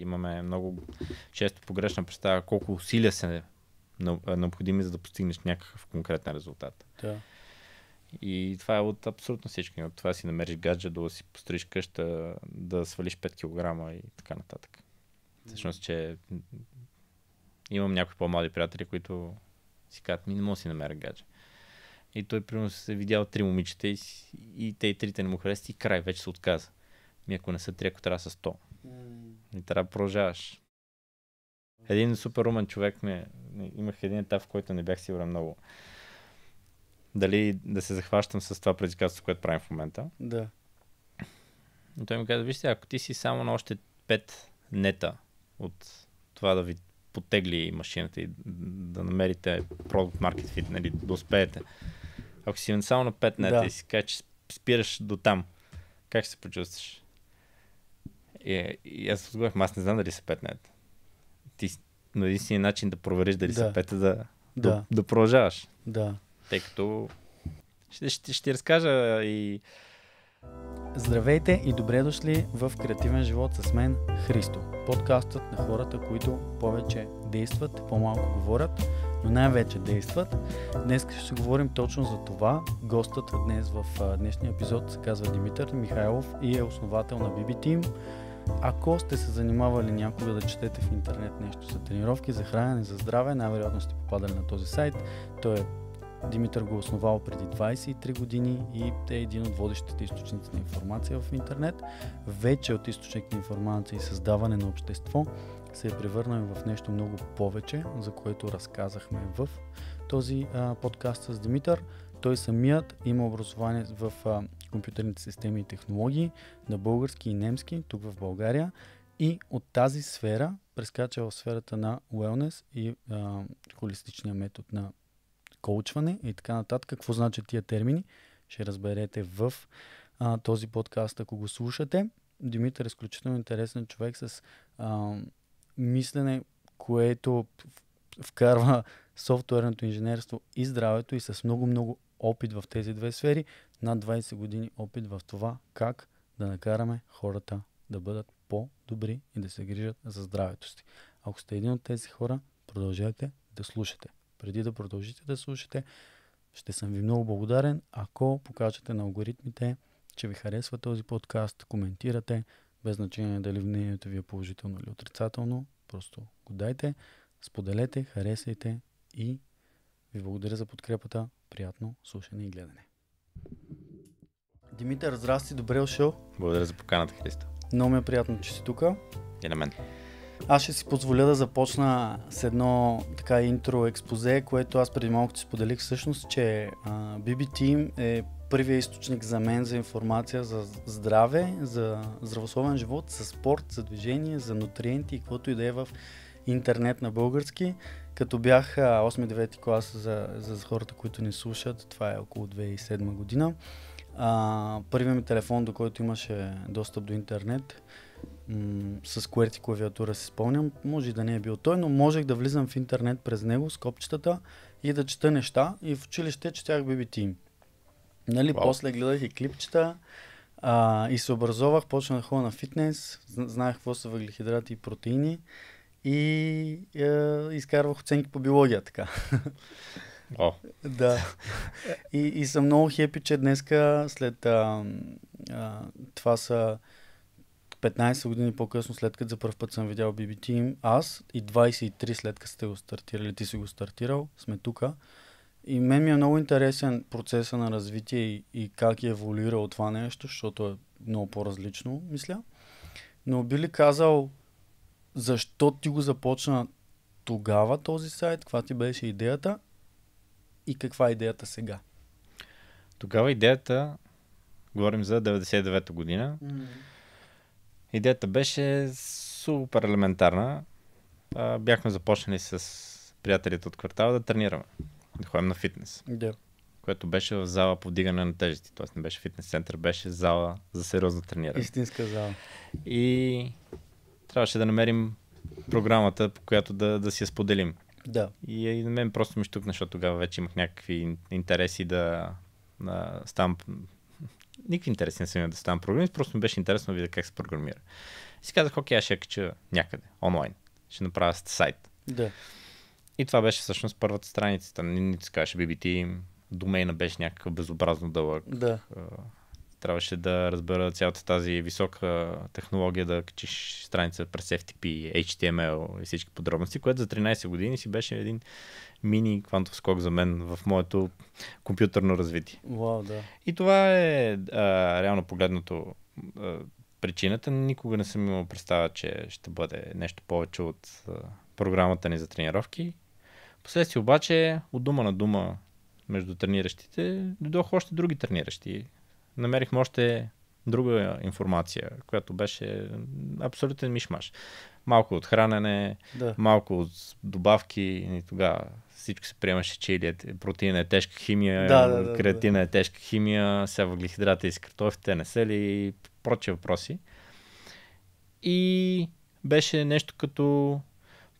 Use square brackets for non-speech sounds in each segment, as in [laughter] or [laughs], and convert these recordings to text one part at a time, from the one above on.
Имаме много често погрешна представа колко усилия са необходими, за да постигнеш някакъв конкретен резултат. Да. И това е от абсолютно всички. От това си намериш гадже, да си построиш къща, да свалиш 5 кг и така нататък. Всъщност, че имам някои по-млади приятели, които си казват, ми не мога да си намеря гадже. И той примерно се е видял три момичета и, и те и трите не му харесват и край, вече се отказа. Ми ако не са три, ако трябва са 100. И трябва да продължаваш. Един супер умен човек ме... Имах един етап, в който не бях сигурен много. Дали да се захващам с това предизвикателство, което правим в момента. Да. И той ми каза, вижте, ако ти си само на още 5 нета от това да ви потегли машината и да намерите Product Market фит, нали, да успеете. Ако си само на 5 нета да. и си кажеш, че спираш до там, как ще се почувстваш? И, е, и аз отговорих, аз не знам дали се петнат. Ти, но единственият начин да провериш дали да. се пете да, да. да, да продължаваш. Да. Тъй като ще, ще, ще разкажа и... Здравейте и добре дошли в Креативен живот с мен Христо. Подкастът на хората, които повече действат, по-малко говорят, но най-вече действат. Днес ще си говорим точно за това. Гостът днес в днешния епизод се казва Димитър Михайлов и е основател на BB Team ако сте се занимавали някога да четете в интернет нещо за тренировки, за хранене, за здраве, най-вероятно сте попадали на този сайт. Той е Димитър го е основал преди 23 години и е един от водещите източници на информация в интернет. Вече от източник на информация и създаване на общество се е превърнал в нещо много повече, за което разказахме в този а, подкаст с Димитър. Той самият има образование в а, компютърните системи и технологии на български и немски тук в България и от тази сфера прескача в сферата на wellness и а, холистичния метод на коучване и така нататък. Какво значат тия термини? Ще разберете в а, този подкаст, ако го слушате. Димитър е изключително интересен човек с а, мислене, което вкарва [laughs] софтуерното инженерство и здравето и с много-много опит в тези две сфери над 20 години опит в това как да накараме хората да бъдат по-добри и да се грижат за здравето си. Ако сте един от тези хора, продължайте да слушате. Преди да продължите да слушате, ще съм ви много благодарен, ако покажете на алгоритмите, че ви харесва този подкаст, коментирате, без значение дали мнението ви е положително или отрицателно, просто го дайте, споделете, харесайте и ви благодаря за подкрепата. Приятно слушане и гледане. Димитър, здрасти, добре дошъл. Благодаря за поканата, Христо. Много ми е приятно, че си тук. И на мен. Аз ще си позволя да започна с едно така интро експозе, което аз преди малко ти споделих всъщност, че а, BB Team е първия източник за мен за информация за здраве, за здравословен живот, за спорт, за движение, за нутриенти и каквото и да е в интернет на български. Като бях 8-9 клас за, за хората, които ни слушат, това е около 2007 година. А, първият ми телефон, до който имаше достъп до интернет, м- с QWERTY клавиатура си спомням, може и да не е бил той, но можех да влизам в интернет през него с копчетата и да чета неща и в училище четях BBT. Нали, wow. после гледах и клипчета а, и се образовах, почнах да ходя на фитнес, знаех какво са въглехидрати и протеини и е, изкарвах оценки по биология така. О. да. И, и съм много хепи, че днеска след а, а, това са 15 години по-късно, след като за първ път съм видял BB Team, аз и 23 след като сте го стартирали, ти си го стартирал, сме тука. И мен ми е много интересен процеса на развитие и, и как е еволюирал това нещо, защото е много по-различно, мисля. Но би ли казал защо ти го започна тогава този сайт, каква ти беше идеята и каква е идеята сега? Тогава идеята, говорим за 99-та година, mm. идеята беше супер елементарна. А, бяхме започнали с приятелите от квартала да тренираме, да ходим на фитнес. Yeah. Което беше в зала по вдигане на тежести. Тоест не беше фитнес център, беше зала за сериозно трениране. Истинска зала. И трябваше да намерим програмата, по която да, да си я споделим. Да. И, и на мен просто ми штукна, защото тогава вече имах някакви интереси да, да ставам... Никакви интереси не съм имал да ставам програмист, просто ми беше интересно да видя как се програмира. И си казах, окей, аз ще я кача някъде, онлайн. Ще направя сайт. Да. И това беше всъщност първата страница. Не, не се казваше BBT, домейна беше някакъв безобразно дълъг. Да трябваше да разбера цялата тази висока технология да качиш страница през FTP, HTML и всички подробности, което за 13 години си беше един мини квантов скок за мен в моето компютърно развитие. Wow, да. И това е а, реално погледното а, причината. Никога не съм имал представа, че ще бъде нещо повече от а, програмата ни за тренировки. Последствие обаче, от дума на дума между трениращите, дойдох още други трениращи намерихме още друга информация, която беше абсолютен мишмаш. Малко от хранене, да. малко от добавки и тогава всичко се приемаше, че или е, е тежка химия, да, да, да, креатина да. е тежка химия, сега въглехидрата и картофите не са ли и прочи въпроси. И беше нещо като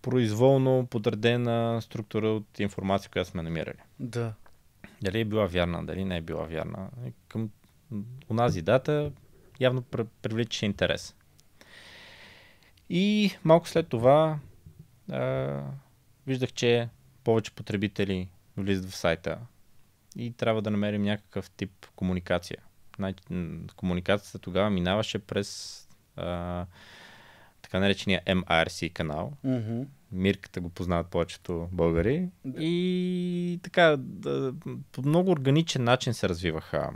произволно подредена структура от информация, която сме намирали. Да. Дали е била вярна, дали не е била вярна. Към онази дата явно привличаше интерес. И малко след това а, виждах, че повече потребители влизат в сайта и трябва да намерим някакъв тип комуникация. Най- комуникацията тогава минаваше през а, така наречения MRC канал. Mm-hmm. Мирката го познават повечето българи. Да. И така, да, по много органичен начин се развиваха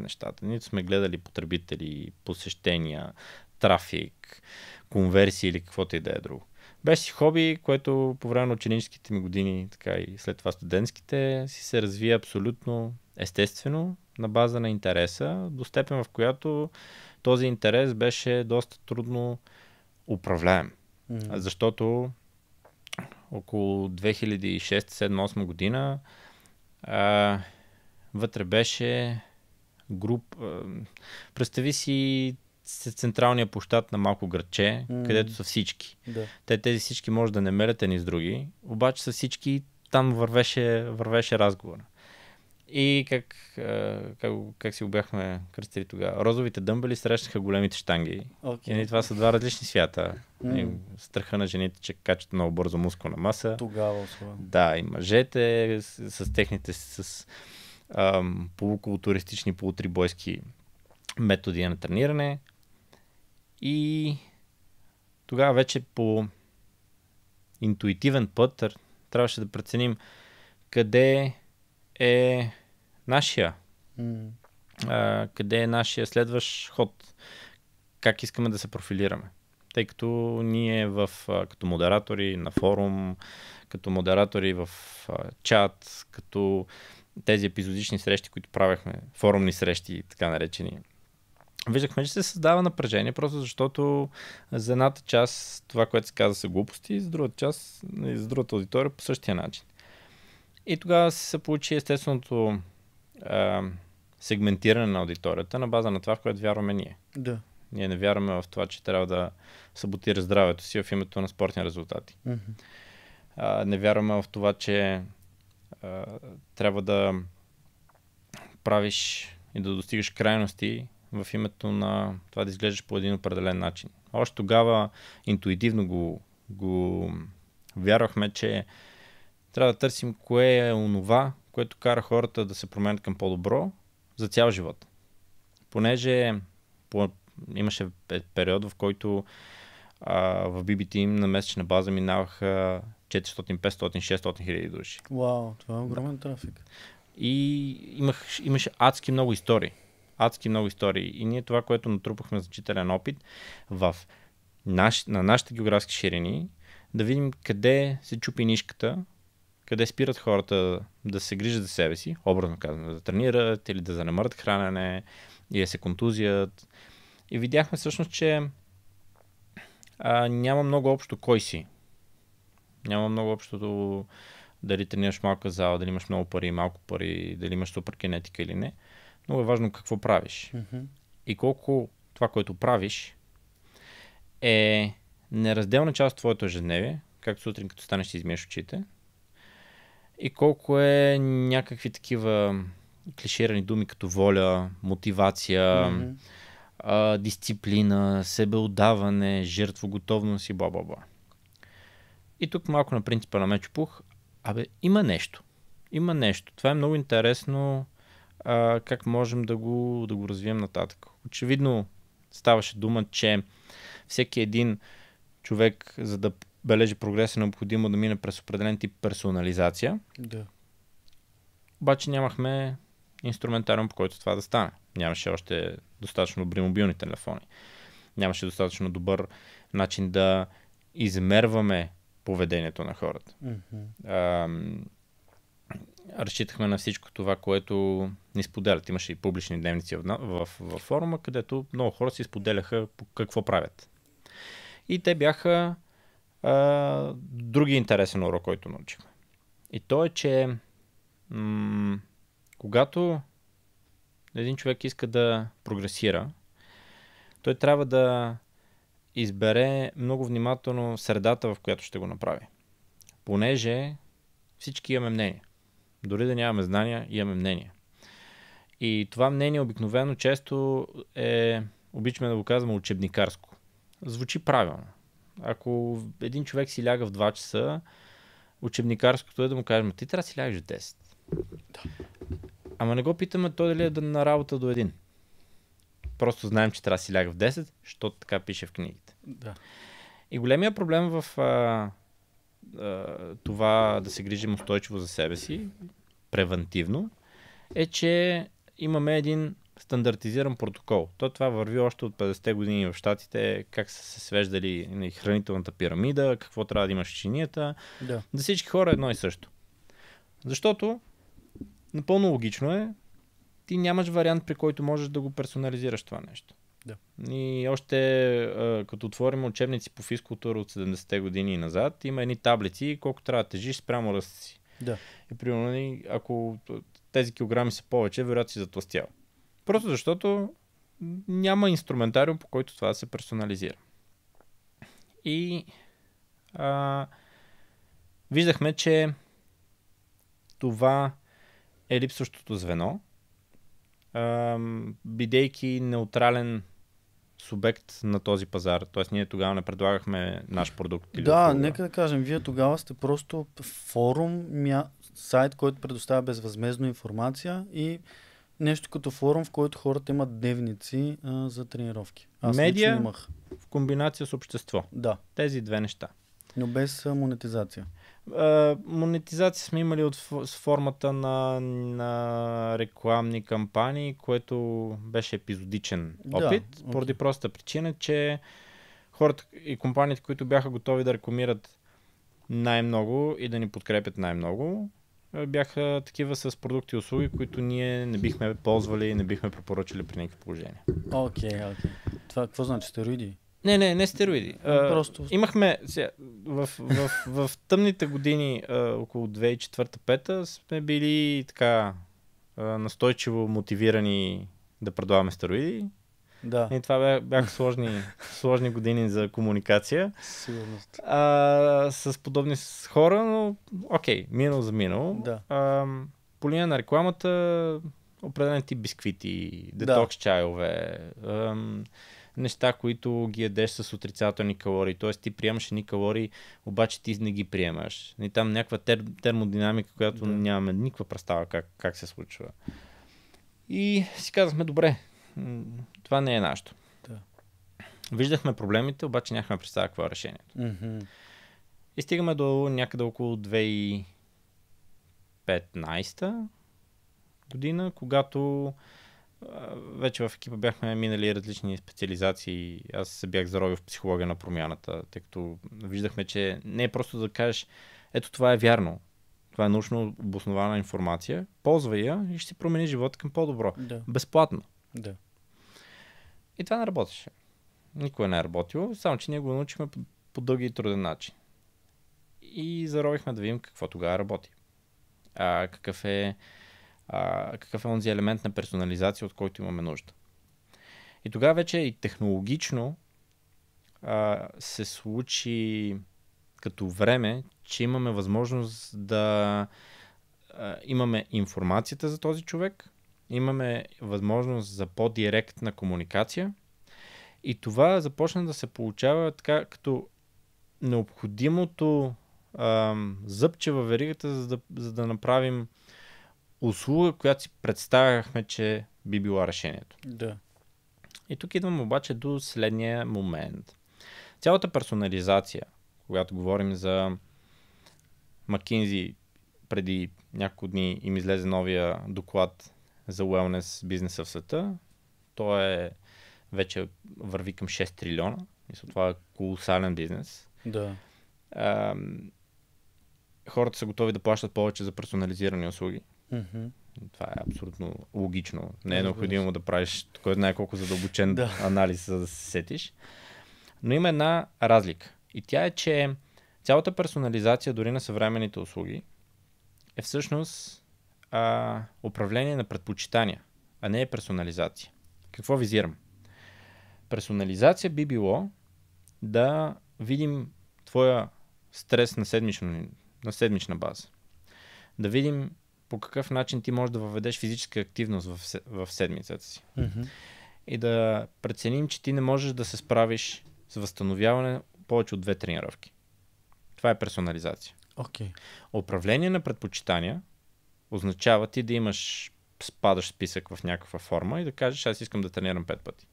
нещата. Нито сме гледали потребители, посещения, трафик, конверсии или каквото и да е друго. Беше си хоби, което по време на ученическите ми години, така и след това студентските, си се развие абсолютно естествено на база на интереса, до степен в която този интерес беше доста трудно управляем. Mm-hmm. Защото около 2006-2007-2008 година а, вътре беше груп. Е, представи си централния площад на малко градче, mm. където са всички. Да. Те тези всички може да не мерят едни с други, обаче са всички там вървеше, вървеше разговора. И как, е, как, как си го бяхме кръстили тогава? Розовите дъмбели срещаха големите штанги. Okay. И това са два различни свята. Mm. И страха на жените, че качат много бързо мускулна маса. Тогава особено. Да, и мъжете с, с техните, с ам, полукултуристични, полутрибойски методи на трениране. И тогава вече по интуитивен път трябваше да преценим къде е нашия. А, къде е нашия следващ ход? Как искаме да се профилираме? Тъй като ние в, като модератори на форум, като модератори в чат, като тези епизодични срещи, които правехме, форумни срещи, така наречени, виждахме, че се създава напрежение, просто защото за едната част това, което се казва са глупости, и за другата част, и нали, за другата аудитория по същия начин. И тогава се получи естественото а, сегментиране на аудиторията на база на това, в което вярваме ние. Да. Ние не вярваме в това, че трябва да саботира здравето си в името на спортни резултати. Mm-hmm. А, не вярваме в това, че трябва да правиш и да достигаш крайности в името на това да изглеждаш по един определен начин. Още тогава интуитивно го, го вярвахме, че трябва да търсим кое е онова, което кара хората да се променят към по-добро за цял живот. Понеже по, имаше период, в който а, в BBT им на месечна база минаваха 400, 500, 600 хиляди души. Вау, това е огромен да. трафик. И имах, имаше адски много истории. Адски много истории. И ние това, което натрупахме значителен опит в наш, на нашите географски ширини, да видим къде се чупи нишката, къде спират хората да се грижат за себе си, образно казано, да тренират или да занемърят хранене, или да се контузият. И видяхме всъщност, че а, няма много общо кой си няма много общото дали тренираш малка зала, дали имаш много пари, малко пари, дали имаш супер кинетика или не. Много е важно какво правиш. Mm-hmm. И колко това, което правиш, е неразделна част от твоето ежедневие, както сутрин, като станеш, измиеш очите, и колко е някакви такива клиширани думи, като воля, мотивация, mm-hmm. а, дисциплина, себеотдаване, жертвоготовност и бла-бла-бла. И тук малко на принципа на Мечопух, абе, има нещо. Има нещо. Това е много интересно а, как можем да го, да го развием нататък. Очевидно ставаше дума, че всеки един човек, за да бележи прогрес, е необходимо да мине през определен тип персонализация. Да. Обаче нямахме инструментариум, по който това да стане. Нямаше още достатъчно добри мобилни телефони. Нямаше достатъчно добър начин да измерваме поведението на хората. Mm-hmm. А, разчитахме на всичко това, което ни споделят. Имаше и публични дневници в, в, в форума, където много хора си споделяха какво правят. И те бяха а, други интересен урок, който научихме. И то е, че м- когато един човек иска да прогресира, той трябва да избере много внимателно средата, в която ще го направи. Понеже всички имаме мнение. Дори да нямаме знания, имаме мнение. И това мнение обикновено често е, обичаме да го казваме, учебникарско. Звучи правилно. Ако един човек си ляга в 2 часа, учебникарското е да му кажем, ти трябва да си лягаш в 10. Ама не го питаме той дали е на работа до един. Просто знаем, че трябва да си ляга в 10, защото така пише в книгите. Да. И големия проблем в а, а, това да се грижим устойчиво за себе си, превентивно, е, че имаме един стандартизиран протокол. То това върви още от 50-те години в Штатите, как са се свеждали на нали, хранителната пирамида, какво трябва да имаш в чинията. Да. За всички хора е едно и също. Защото напълно логично е ти нямаш вариант, при който можеш да го персонализираш това нещо. Да. И още като отворим учебници по физкултура от 70-те години и назад, има едни таблици, колко трябва да тежиш спрямо ръста си. Да. И примерно, нали, ако тези килограми са повече, вероятно си затластял. Просто защото няма инструментариум, по който това да се персонализира. И а, виждахме, че това е липсващото звено бидейки неутрален субект на този пазар. Тоест ние тогава не предлагахме наш продукт. Или да, услуга. нека да кажем, вие тогава сте просто форум, мя... сайт, който предоставя безвъзмезно информация и нещо като форум, в който хората имат дневници а, за тренировки. Аз Медиа имах. в комбинация с общество. Да. Тези две неща. Но без монетизация а, монетизация сме имали от, с формата на, на рекламни кампании, което беше епизодичен опит, да, поради okay. проста причина, че хората и компаниите, които бяха готови да рекламират най-много и да ни подкрепят най-много, бяха такива с продукти и услуги, които ние не бихме ползвали и не бихме препоръчали при някакви положения. Окей, okay, окей. Okay. Това какво значи? Стероиди? Не, не, не стероиди. Е, а, Просто... Имахме сега, в, в, в, в тъмните години, а, около 2004-2005, сме били така а, настойчиво мотивирани да предлагаме стероиди. Да. И това бяха сложни, сложни години за комуникация. Сигурност. А, с подобни с хора, но окей, минало за минало. Да. А, по линия на рекламата, определен тип бисквити, детокс да. чайове. А, неща, които ги ядеш с отрицателни калории. Т.е. ти приемаш едни калории, обаче ти не ги приемаш. И нали, там някаква тер- термодинамика, която да. нямаме никаква представа как, как се случва. И си казахме, добре, това не е нашето. Да. Виждахме проблемите, обаче нямахме представа какво е решението. Mm-hmm. И стигаме до някъде около 2015 година, когато вече в екипа бяхме минали различни специализации. Аз се бях заровил в психология на промяната, тъй като виждахме, че не е просто да кажеш, ето това е вярно. Това е научно обоснована информация. Ползвай я и ще си промени живота към по-добро. Да. Безплатно. Да. И това не работеше. Никой не е работил, само че ние го научихме по, по дълги и труден начин. И заровихме да видим какво тогава работи. А, какъв е а, какъв е онзи елемент на персонализация, от който имаме нужда. И тогава вече и технологично а, се случи като време, че имаме възможност да а, имаме информацията за този човек, имаме възможност за по-директна комуникация и това започна да се получава така като необходимото а, зъбче във веригата, за да, за да направим услуга, която си представяхме, че би била решението. Да. И тук идвам обаче до следния момент. Цялата персонализация, когато говорим за Макинзи преди няколко дни им излезе новия доклад за wellness бизнеса в света. Той е вече върви към 6 трилиона. Мисля, това е колосален бизнес. Да. А, хората са готови да плащат повече за персонализирани услуги. Mm-hmm. Това е абсолютно логично. Не е необходимо да правиш кой знае колко задълбочен да. анализ, за да се сетиш. Но има една разлика. И тя е, че цялата персонализация дори на съвременните услуги е всъщност а, управление на предпочитания, а не е персонализация. Какво визирам? Персонализация би било да видим твоя стрес на, седмично, на седмична база. Да видим по какъв начин ти можеш да въведеш физическа активност в, в седмицата си. Mm-hmm. И да преценим, че ти не можеш да се справиш с възстановяване повече от две тренировки. Това е персонализация. Okay. Управление на предпочитания означава ти да имаш спадаш списък в някаква форма и да кажеш, аз искам да тренирам пет пъти.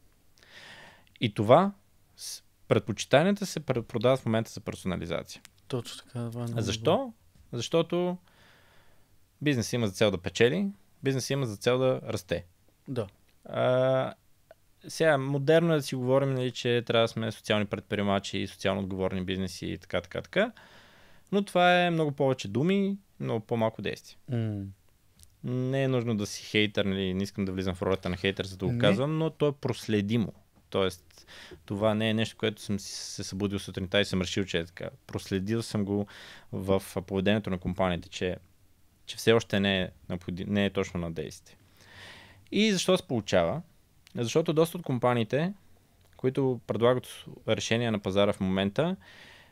И това предпочитанията се продават в момента за персонализация. Точно така. Това е Защо? Защото Бизнес има за цел да печели, бизнес има за цел да расте. Да. А, сега, модерно е да си говорим, нали, че трябва да сме социални предприемачи, социално отговорни бизнеси и така, така, така. Но това е много повече думи, много по-малко действия. Mm. Не е нужно да си хейтър, нали, не искам да влизам в ролята на хейтър, за да го не. казвам, но то е проследимо. Тоест, това не е нещо, което съм се събудил сутринта и съм решил, че е така. Проследил съм го в поведението на компаниите, че че все още не е, не е точно на действие. И защо се получава? Защото доста от компаниите, които предлагат решения на пазара в момента,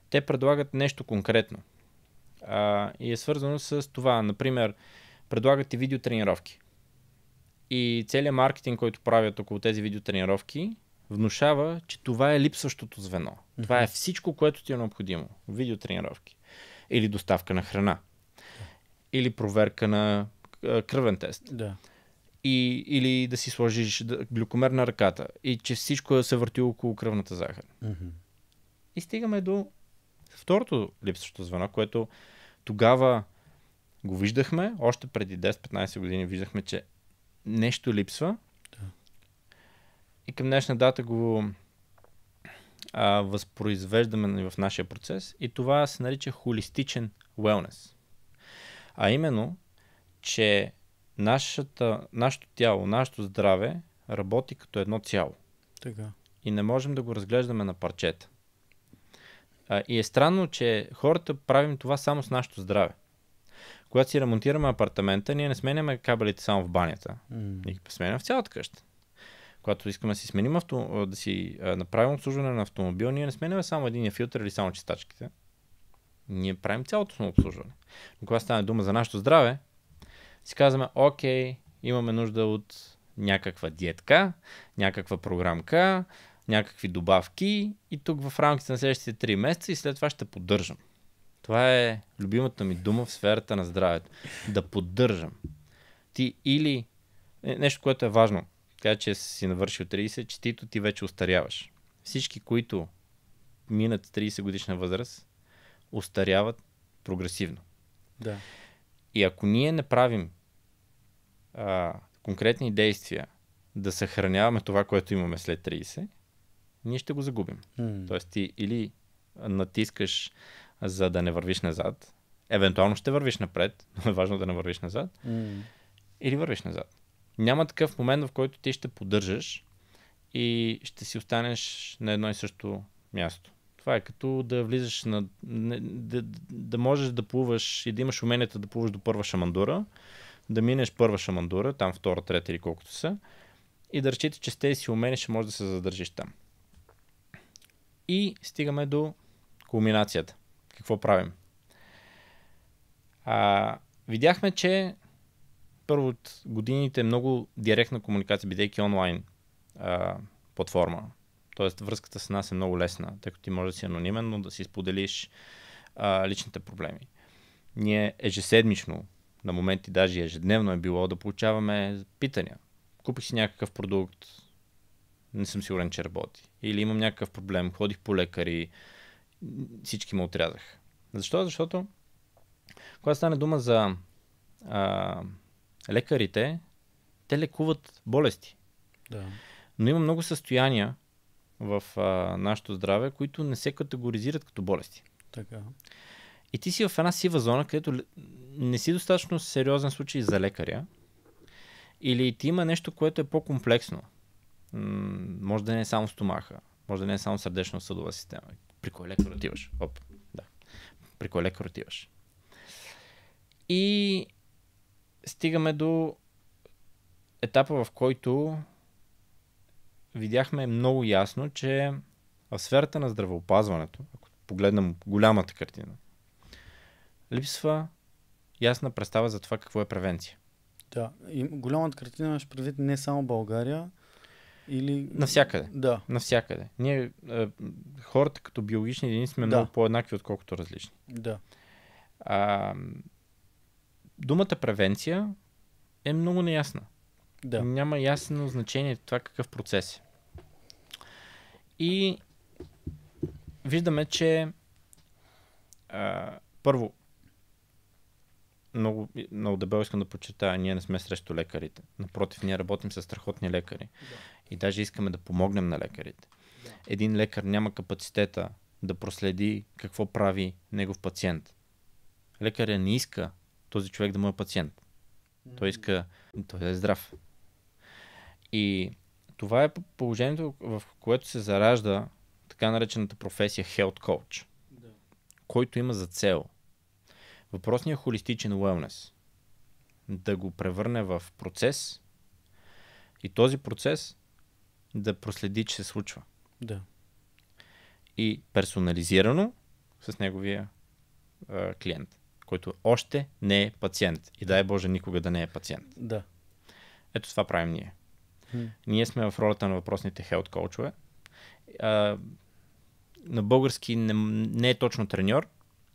те предлагат нещо конкретно. А, и е свързано с това. Например, предлагат и видеотренировки. И целият маркетинг, който правят около тези видеотренировки, внушава, че това е липсващото звено. Това е всичко, което ти е необходимо. Видеотренировки. Или доставка на храна или проверка на кръвен тест. Да. И, или да си сложиш глюкомер на ръката. И че всичко е се върти около кръвната захар. Mm-hmm. И стигаме до второто липсващо звено, което тогава го виждахме, още преди 10-15 години виждахме, че нещо липсва. Да. И към днешна дата го а, възпроизвеждаме в нашия процес. И това се нарича холистичен wellness. А именно, че нашата, нашето тяло, нашето здраве работи като едно цяло. Така. И не можем да го разглеждаме на парчета. А, и е странно, че хората правим това само с нашето здраве. Когато си ремонтираме апартамента, ние не сменяме кабелите само в банята. Mm. Ние ги сменяме в цялата къща. Когато искаме да си сменим авто, да си направим обслужване на автомобил, ние не сменяме само един филтър или само чистачките. Ние правим цялото обслужване. Но когато стане дума за нашето здраве, си казваме, окей, имаме нужда от някаква диетка, някаква програмка, някакви добавки и тук в рамките на следващите 3 месеца и след това ще поддържам. Това е любимата ми дума в сферата на здравето. Да поддържам. Ти или е, нещо, което е важно, така че си навършил 30, че тито ти вече устаряваш. Всички, които минат 30 годишна възраст, устаряват прогресивно. Да. И ако ние не правим а, конкретни действия да съхраняваме това, което имаме след 30, ние ще го загубим. Mm. Тоест ти или натискаш за да не вървиш назад, евентуално ще вървиш напред, [laughs] но е важно да не вървиш назад, mm. или вървиш назад. Няма такъв момент, в който ти ще поддържаш и ще си останеш на едно и също място. Това е като да влизаш на... Да, да можеш да плуваш и да имаш уменията да плуваш до първа шамандура, да минеш първа шамандура, там втора, трета или колкото са, и да речете, че с тези си умения ще можеш да се задържиш там. И стигаме до кулминацията. Какво правим? А, видяхме, че първо от годините е много директна комуникация, бидейки онлайн а, платформа, Тоест, връзката с нас е много лесна, тъй като ти може да си анонимен, но да си споделиш а, личните проблеми. Ние ежеседмично, на моменти даже ежедневно е било да получаваме питания. Купих си някакъв продукт, не съм сигурен, че работи. Или имам някакъв проблем, ходих по лекари, всички ме отрязах. Защо? Защото когато стане дума за а, лекарите, те лекуват болести. Да. Но има много състояния, в а, нашето здраве, които не се категоризират като болести. Така. И ти си в една сива зона, където не си достатъчно сериозен случай за лекаря, или ти има нещо, което е по-комплексно. М- може да не е само стомаха, може да не е само сърдечно-съдова система. При кой лекар отиваш? Оп, да. При кой лекар отиваш? И стигаме до етапа, в който видяхме много ясно, че в сферата на здравеопазването, ако погледнем голямата картина, липсва ясна представа за това какво е превенция. Да, и голямата картина имаш предвид не само България, или... Навсякъде. Да. Навсякъде. Ние е, хората като биологични единици сме да. много по-еднакви, отколкото различни. Да. А, думата превенция е много неясна. Да. Няма ясно значение това какъв процес е. И виждаме, че а, първо, много, много дебело искам да почета, ние не сме срещу лекарите. Напротив, ние работим с страхотни лекари. Да. И даже искаме да помогнем на лекарите. Да. Един лекар няма капацитета да проследи какво прави негов пациент. Лекаря не иска този човек да му е пациент. Той иска, той да е здрав. И това е положението, в което се заражда така наречената професия Health Coach, да. който има за цел въпросният холистичен wellness да го превърне в процес и този процес да проследи, че се случва. Да. И персонализирано с неговия а, клиент, който още не е пациент. И дай Боже никога да не е пациент. Да. Ето това правим ние. Ние сме в ролята на въпросните хелт коучове. на български не, не е точно треньор,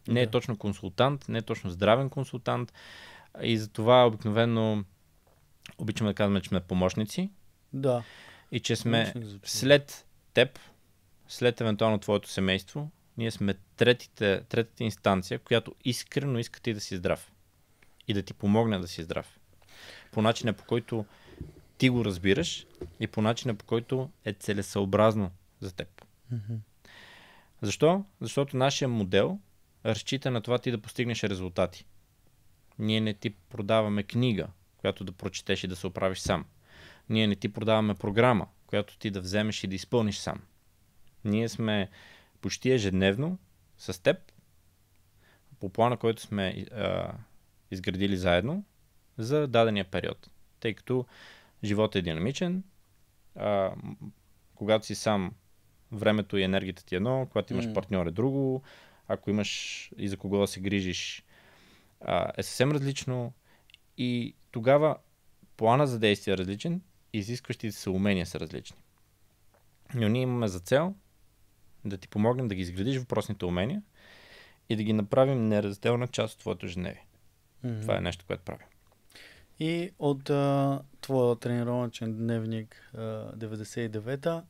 не е да. точно консултант, не е точно здравен консултант. И затова обикновено обичаме да казваме, че сме помощници. Да. И че сме след теб, след евентуално твоето семейство, ние сме третите, третата инстанция, която искрено иска ти да си здрав. И да ти помогне да си здрав. По начина по който ти го разбираш и по начина по който е целесъобразно за теб. Защо? Защото нашия модел разчита на това ти да постигнеш резултати. Ние не ти продаваме книга, която да прочетеш и да се оправиш сам. Ние не ти продаваме програма, която ти да вземеш и да изпълниш сам. Ние сме почти ежедневно с теб по плана, който сме а, изградили заедно за дадения период. Тъй като животът е динамичен. А, когато си сам, времето и енергията ти е едно, когато имаш mm. партньор е друго, ако имаш и за кого да се грижиш а, е съвсем различно и тогава плана за действие е различен изискващите се умения са различни. Но ние имаме за цел да ти помогнем да ги изградиш въпросните умения и да ги направим неразделна част от твоето женеви. Mm-hmm. Това е нещо, което правим. И от а, твоя тренировачен дневник а, 99-та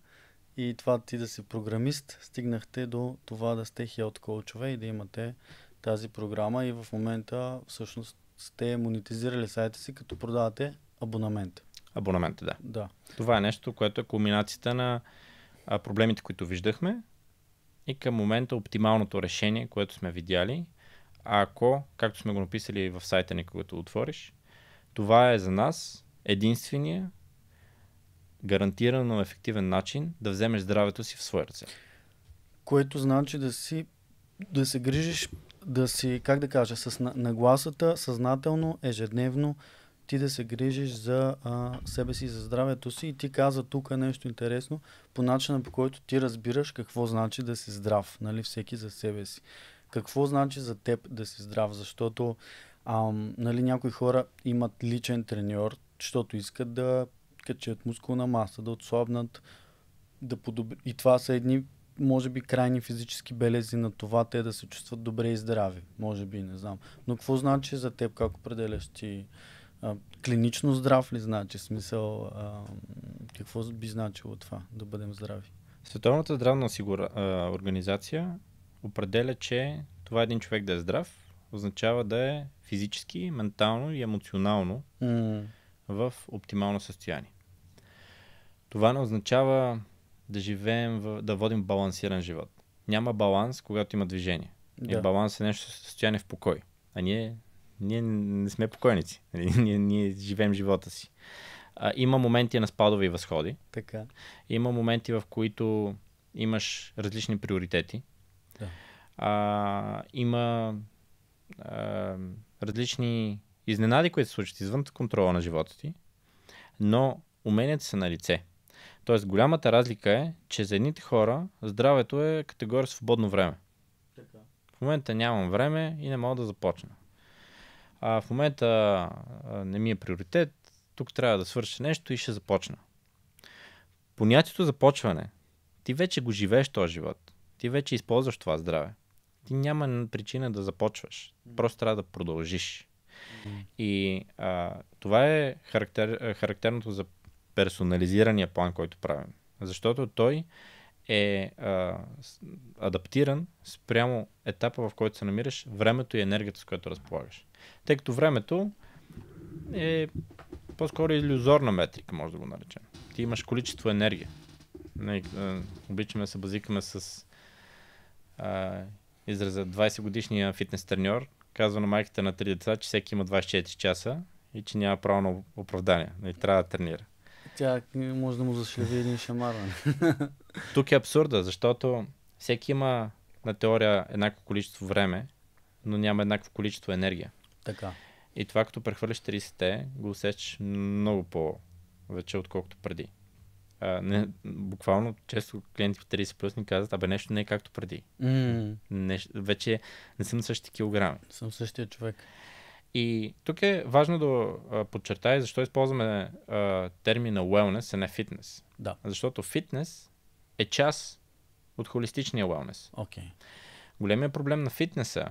и това ти да си програмист, стигнахте до това да сте хелт коучове и да имате тази програма и в момента всъщност сте монетизирали сайта си, като продавате абонамент. Абонамент, да. да. Това е нещо, което е кулминацията на а, проблемите, които виждахме и към момента оптималното решение, което сме видяли, ако, както сме го написали в сайта ни, когато отвориш, това е за нас единствения гарантирано ефективен начин да вземеш здравето си в своя ръце. Което значи да си да се грижиш, да си, как да кажа, с нагласата, съзнателно, ежедневно, ти да се грижиш за а, себе си, за здравето си. И ти каза тук нещо интересно, по начина по който ти разбираш какво значи да си здрав, нали, всеки за себе си. Какво значи за теб да си здрав? Защото а, нали, някои хора имат личен треньор, защото искат да качат мускулна маса, да отслабнат, да подоб... и това са едни, може би, крайни физически белези на това, те да се чувстват добре и здрави. Може би, не знам. Но какво значи за теб, как определяш ти клинично здрав ли значи? Смисъл, а, какво би значило това, да бъдем здрави? Световната здравна сигура, а, организация определя, че това един човек да е здрав, означава да е физически, ментално и емоционално mm. в оптимално състояние. Това не означава да живеем, в, да водим балансиран живот. Няма баланс, когато има движение. Да. И баланс е нещо състояние в покой. А ние, ние не сме покойници. [laughs] Нали, ние, ние живеем живота си. А, има моменти на спадове и възходи. Така. Има моменти, в които имаш различни приоритети. Да. А, има а, различни изненади, които се случват извън контрола на живота ти, но уменията са на лице. Тоест, голямата разлика е, че за едните хора здравето е категория свободно време. Така. В момента нямам време и не мога да започна. А в момента не ми е приоритет, тук трябва да свърша нещо и ще започна. Понятието започване. Ти вече го живееш този живот. Ти вече използваш това здраве ти няма причина да започваш. Просто трябва да продължиш. И а, това е характер, характерното за персонализирания план, който правим. Защото той е а, адаптиран спрямо етапа, в който се намираш, времето и енергията, с която разполагаш. Тъй като времето е по-скоро иллюзорна метрика, може да го наречем. Ти имаш количество енергия. Не, нали, обичаме да се базикаме с а, израза 20 годишния фитнес треньор казва на майката на три деца, че всеки има 24 часа и че няма право на оправдание. Не нали, трябва да тренира. Тя може да му зашлеви един шамар. Нали? [laughs] Тук е абсурда, защото всеки има на теория еднакво количество време, но няма еднакво количество енергия. Така. И това, като прехвърлиш 30-те, го усещаш много по-вече, отколкото преди а, не, буквално често клиенти в 30 плюс ни казват, абе нещо не е както преди. Mm. Не, вече не съм същите килограми. Съм същия човек. И тук е важно да подчертая защо използваме а, термина wellness, а не fitness. Да. Защото фитнес е част от холистичния wellness. Okay. Големия проблем на фитнеса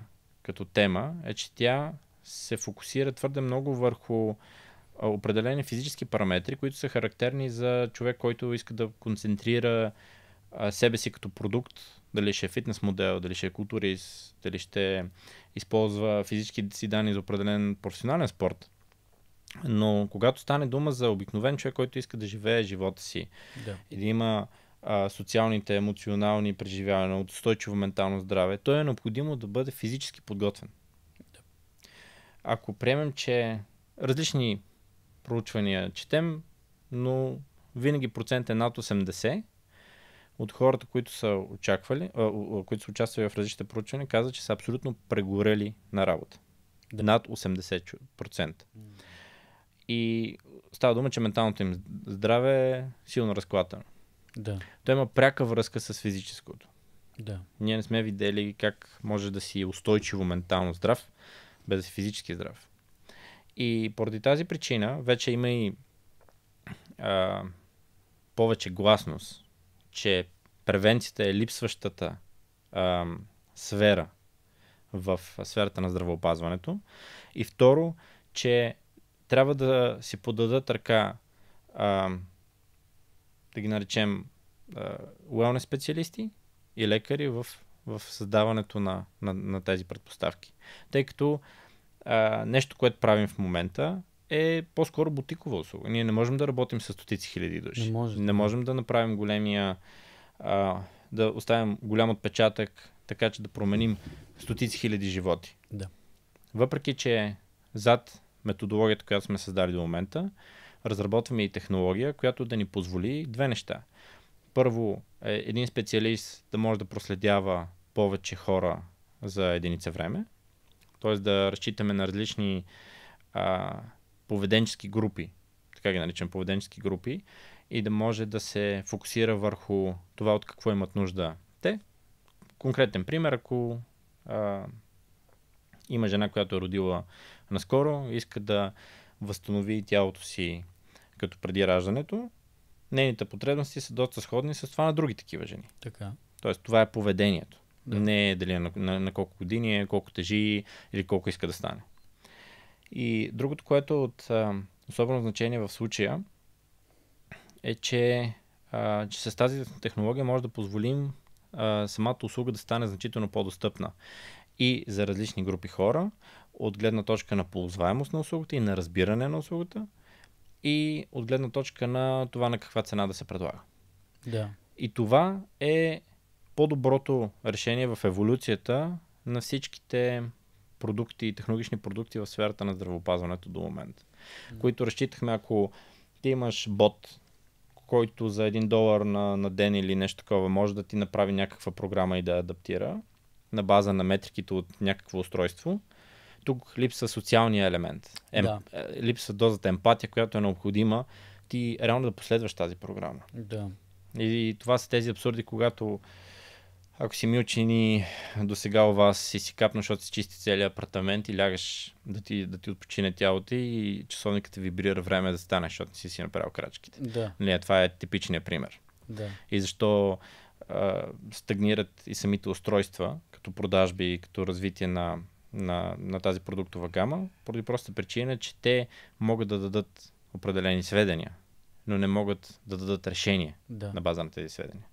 като тема е, че тя се фокусира твърде много върху определени физически параметри, които са характерни за човек, който иска да концентрира себе си като продукт, дали ще е фитнес модел, дали ще е културист, дали ще използва физически си данни за определен професионален спорт. Но когато стане дума за обикновен човек, който иска да живее живота си да. и да има а, социалните, емоционални преживявания, устойчиво ментално здраве, то е необходимо да бъде физически подготвен. Да. Ако приемем, че различни проучвания четем, но винаги процент е над 80 от хората, които са очаквали, а, които са участвали в различните проучвания, каза, че са абсолютно прегорели на работа. Да. Над 80%. Mm. И става дума, че менталното им здраве е силно разклатено. Да. То има пряка връзка с физическото. Да. Ние не сме видели как може да си е устойчиво ментално здрав, без физически здрав. И поради тази причина вече има и а, повече гласност, че превенцията е липсващата а, сфера в сферата на здравеопазването. И второ, че трябва да си подадат ръка, а, да ги наречем, уелни специалисти и лекари в, в създаването на, на, на тези предпоставки. Тъй като а, нещо, което правим в момента, е по-скоро бутикова услуга. Ние не можем да работим с стотици хиляди души. Не, може, не можем да направим големия, а, да оставим голям отпечатък, така че да променим стотици хиляди животи. Да. Въпреки, че зад методологията, която сме създали до момента, разработваме и технология, която да ни позволи две неща. Първо, е един специалист да може да проследява повече хора за единица време, т.е. да разчитаме на различни а, поведенчески групи, така ги наричам поведенчески групи, и да може да се фокусира върху това от какво имат нужда те. Конкретен пример, ако а, има жена, която е родила наскоро, иска да възстанови тялото си като преди раждането, нейните потребности са доста сходни с това на други такива жени. Така. Тоест, това е поведението. Да. Не е дали е на, на, на колко години е, колко тежи или колко иска да стане. И другото, което е от а, особено значение в случая, е, че, а, че с тази технология може да позволим а, самата услуга да стане значително по-достъпна и за различни групи хора, от гледна точка на ползваемост на услугата и на разбиране на услугата, и от гледна точка на това на каква цена да се предлага. Да. И това е по-доброто решение в еволюцията на всичките продукти и технологични продукти в сферата на здравеопазването до момента. Mm. Които разчитахме, ако ти имаш бот, който за един долар на, на ден или нещо такова може да ти направи някаква програма и да адаптира на база на метриките от някакво устройство, тук липсва социалния елемент. Ем, да. Е, липсва дозата емпатия, която е необходима ти реално да последваш тази програма. Да. И, и това са тези абсурди, когато ако си ми учени до сега у вас и си капна, защото си чисти целият апартамент и лягаш да ти, да ти отпочине тялото и часовникът ти вибрира време да станеш, защото не си си направил крачките. Да. Не, нали, това е типичният пример. Да. И защо а, стагнират и самите устройства, като продажби и като развитие на, на, на тази продуктова гама, поради проста причина, че те могат да дадат определени сведения, но не могат да дадат решение да. на база на тези сведения.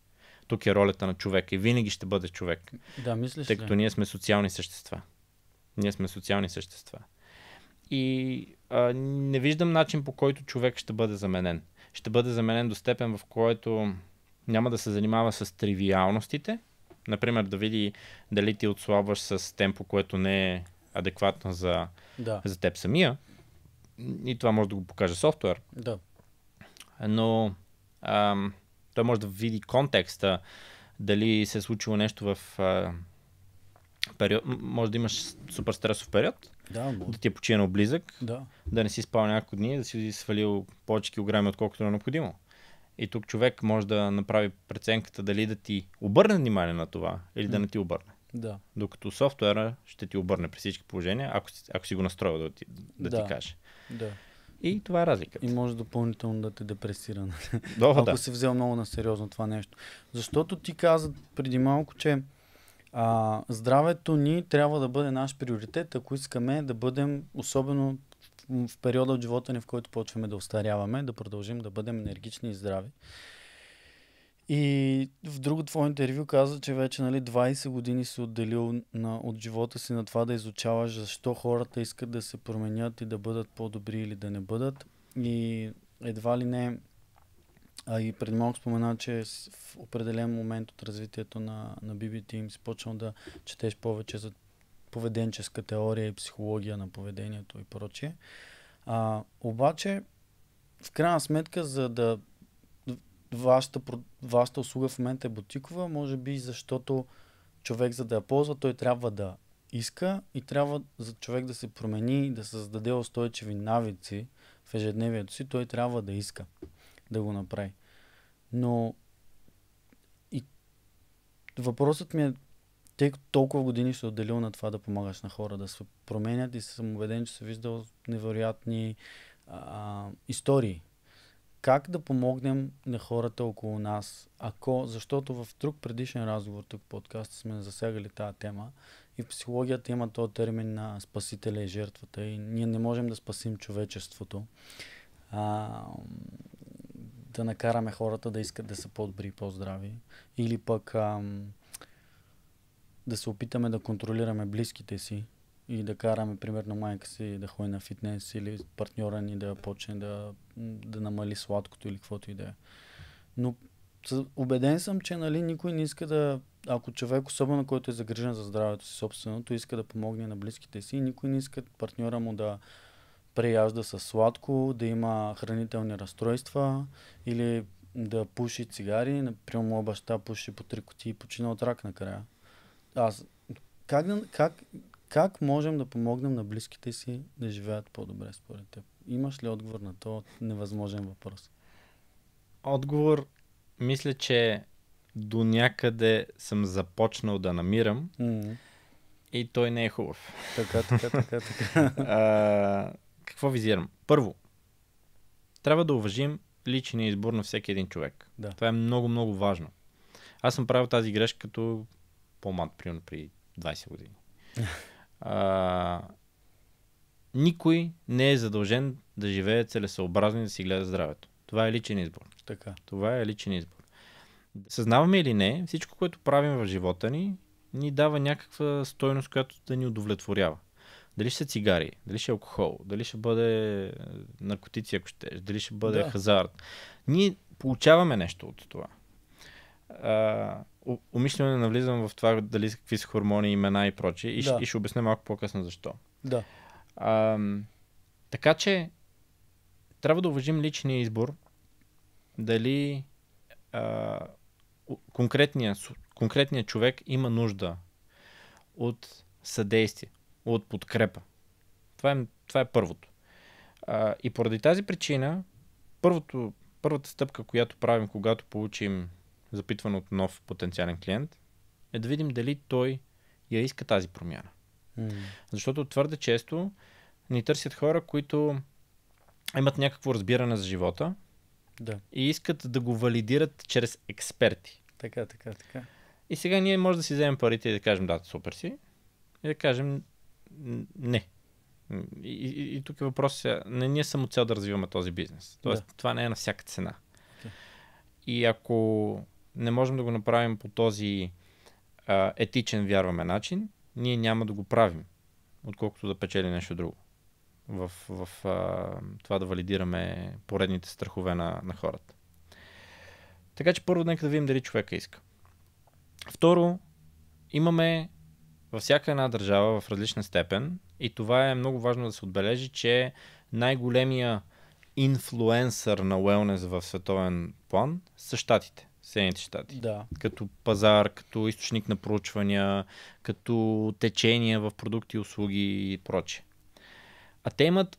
Тук е ролята на човека и винаги ще бъде човек. Да, мислиш. Тъй като ние сме социални същества. Ние сме социални същества. И а, не виждам начин по който човек ще бъде заменен. Ще бъде заменен до степен, в който няма да се занимава с тривиалностите. Например, да види дали ти отслабваш с темпо, което не е адекватно за, да. за теб самия. И това може да го покаже софтуер. Да. Но ам, той може да види контекста, дали се е случило нещо в а, период, може да имаш супер стресов период, да, но... да ти е починал близък, да. да не си спал няколко дни, да си свалил повече килограми, отколкото е необходимо. И тук човек може да направи преценката дали да ти обърне внимание на това или да не ти обърне. Да. Докато софтуера ще ти обърне при всички положения, ако си, ако си го настроил да ти, да да. ти каже. Да. И това е разликата. И може допълнително да те депресира. [laughs] Добре, Ако да. си взел много на сериозно това нещо. Защото ти каза преди малко, че а, здравето ни трябва да бъде наш приоритет, ако искаме да бъдем, особено в периода от живота ни, в който почваме да остаряваме, да продължим да бъдем енергични и здрави. И в друго твое интервю каза, че вече нали, 20 години си отделил на, от живота си на това да изучаваш защо хората искат да се променят и да бъдат по-добри или да не бъдат. И едва ли не, а и преди малко спомена, че в определен момент от развитието на, на BBT им си почнал да четеш повече за поведенческа теория и психология на поведението и прочие. А, обаче, в крайна сметка, за да вашата, вашата услуга в момента е бутикова, може би защото човек за да я ползва, той трябва да иска и трябва за човек да се промени и да създаде устойчиви навици в ежедневието си, той трябва да иска да го направи. Но и въпросът ми е, тъй като толкова години ще е отделил на това да помагаш на хора да се променят и съм убеден, че се виждал невероятни а, истории как да помогнем на хората около нас, ако, защото в друг предишен разговор тук в подкаста сме засягали тази тема и в психологията има този термин на спасителя и жертвата и ние не можем да спасим човечеството, а, да накараме хората да искат да са по-добри и по-здрави или пък а, да се опитаме да контролираме близките си, и да караме, примерно, майка си да ходи на фитнес или партньора ни да почне да, да намали сладкото или каквото и да е. Но убеден съм, че нали, никой не иска да, ако човек, особено който е загрижен за здравето си собственото, иска да помогне на близките си, никой не иска партньора му да преяжда с сладко, да има хранителни разстройства или да пуши цигари. Например, моя баща пуши по три кутии и почина от рак накрая. Аз как, как, как можем да помогнем на близките си да живеят по-добре според теб? Имаш ли отговор на този невъзможен въпрос? Отговор, мисля, че до някъде съм започнал да намирам mm-hmm. и той не е хубав. Така, така, така, така. [laughs] а, какво визирам? Първо, трябва да уважим личния избор на всеки един човек. Да. Това е много, много важно. Аз съм правил тази грешка като по-мат, примерно при 20 години. [laughs] а, никой не е задължен да живее целесообразно и да си гледа здравето. Това е личен избор. Така. Това е личен избор. Съзнаваме или не, всичко, което правим в живота ни, ни дава някаква стойност, която да ни удовлетворява. Дали ще са цигари, дали ще е алкохол, дали ще бъде е, наркотици, ако ще, дали ще бъде да. хазарт. Ние получаваме нещо от това умишлено не навлизам в това дали са какви са хормони, имена и прочие. И, да. и ще обясня малко по-късно защо. Да. А, така че трябва да уважим личния избор, дали а, конкретния, конкретния човек има нужда от съдействие, от подкрепа. Това е, това е първото. А, и поради тази причина, първото, първата стъпка, която правим, когато получим запитван от нов потенциален клиент, е да видим дали той я иска тази промяна. Mm. Защото твърде често ни търсят хора, които имат някакво разбиране за живота да. и искат да го валидират чрез експерти. Така, така, така. И сега ние може да си вземем парите и да кажем да, супер си, и да кажем не. И, и, и тук е въпросът, не ние само цел да развиваме този бизнес. Тоест, да. това не е на всяка цена. Okay. И ако не можем да го направим по този а, етичен, вярваме, начин, ние няма да го правим, отколкото да печели нещо друго. В, в а, това да валидираме поредните страхове на, на хората. Така че първо нека да видим дали човека иска. Второ, имаме във всяка една държава в различна степен и това е много важно да се отбележи, че най-големия инфлуенсър на уелнес в световен план са щатите. Съединените щати. Да. Като пазар, като източник на проучвания, като течения в продукти, услуги и прочее. А те имат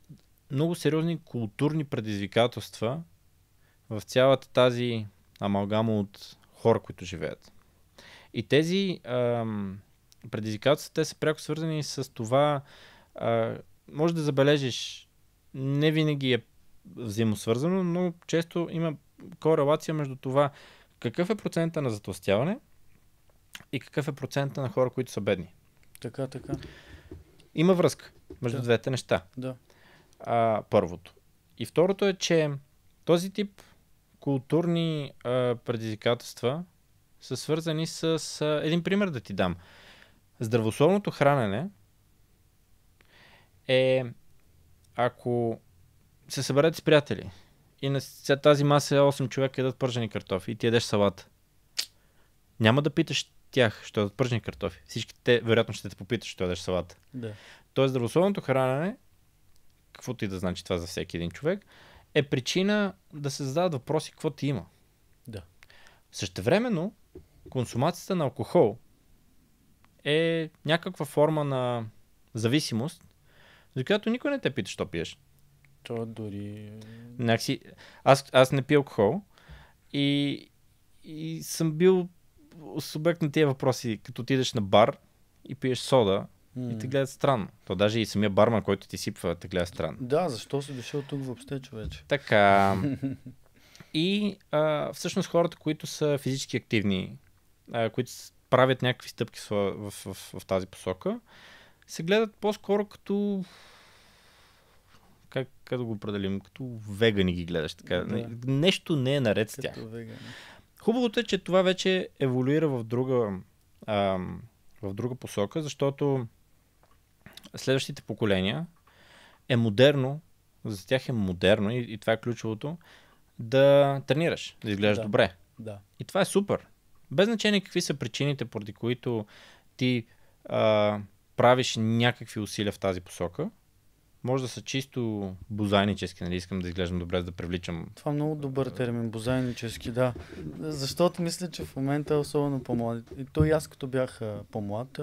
много сериозни културни предизвикателства в цялата тази амалгама от хора, които живеят. И тези ам, предизвикателства, те са пряко свързани с това, а, може да забележиш, не винаги е взаимосвързано, но често има корелация между това какъв е процента на затластяване и какъв е процента на хора, които са бедни? Така, така. Има връзка между да. двете неща. Да. А, първото. И второто е, че този тип културни а, предизвикателства са свързани с... А, един пример да ти дам. Здравословното хранене е ако се съберете с приятели, и на тази маса 8 е човека ядат пържени картофи и ти ядеш салата. Няма да питаш тях, що ядат пържени картофи. Всички те вероятно ще те попитат, що ядеш салата. Да. Тоест здравословното хранене, каквото и да значи това за всеки един човек, е причина да се задават въпроси какво ти има. Да. Същевременно, консумацията на алкохол е някаква форма на зависимост, за която никой не те пита, що пиеш. То дори... Някакси... Аз, аз не пия алкохол и, и съм бил субект на тези въпроси. Като отидеш на бар и пиеш сода, mm. и те гледат странно. То даже и самия барман, който ти сипва, те гледа странно. Да, защо си дошъл тук въобще, човече? Така. [laughs] И а, всъщност хората, които са физически активни, а, които правят някакви стъпки в, в, в, в тази посока, се гледат по-скоро като как, как да го определим? Като вегани ги гледаш. Така. Да. Нещо не е наред с като тях. Вегани. Хубавото е, че това вече еволюира в друга, а, в друга посока, защото следващите поколения е модерно, за тях е модерно и, и това е ключовото, да тренираш, да изглеждаш да. добре. Да. И това е супер. Без значение какви са причините, поради които ти а, правиш някакви усилия в тази посока, може да са чисто бозайнически, нали искам да изглеждам добре, за да привличам. Това е много добър термин, бозайнически, да. Защото мисля, че в момента, особено по-младите, и то и аз като бях по-млад,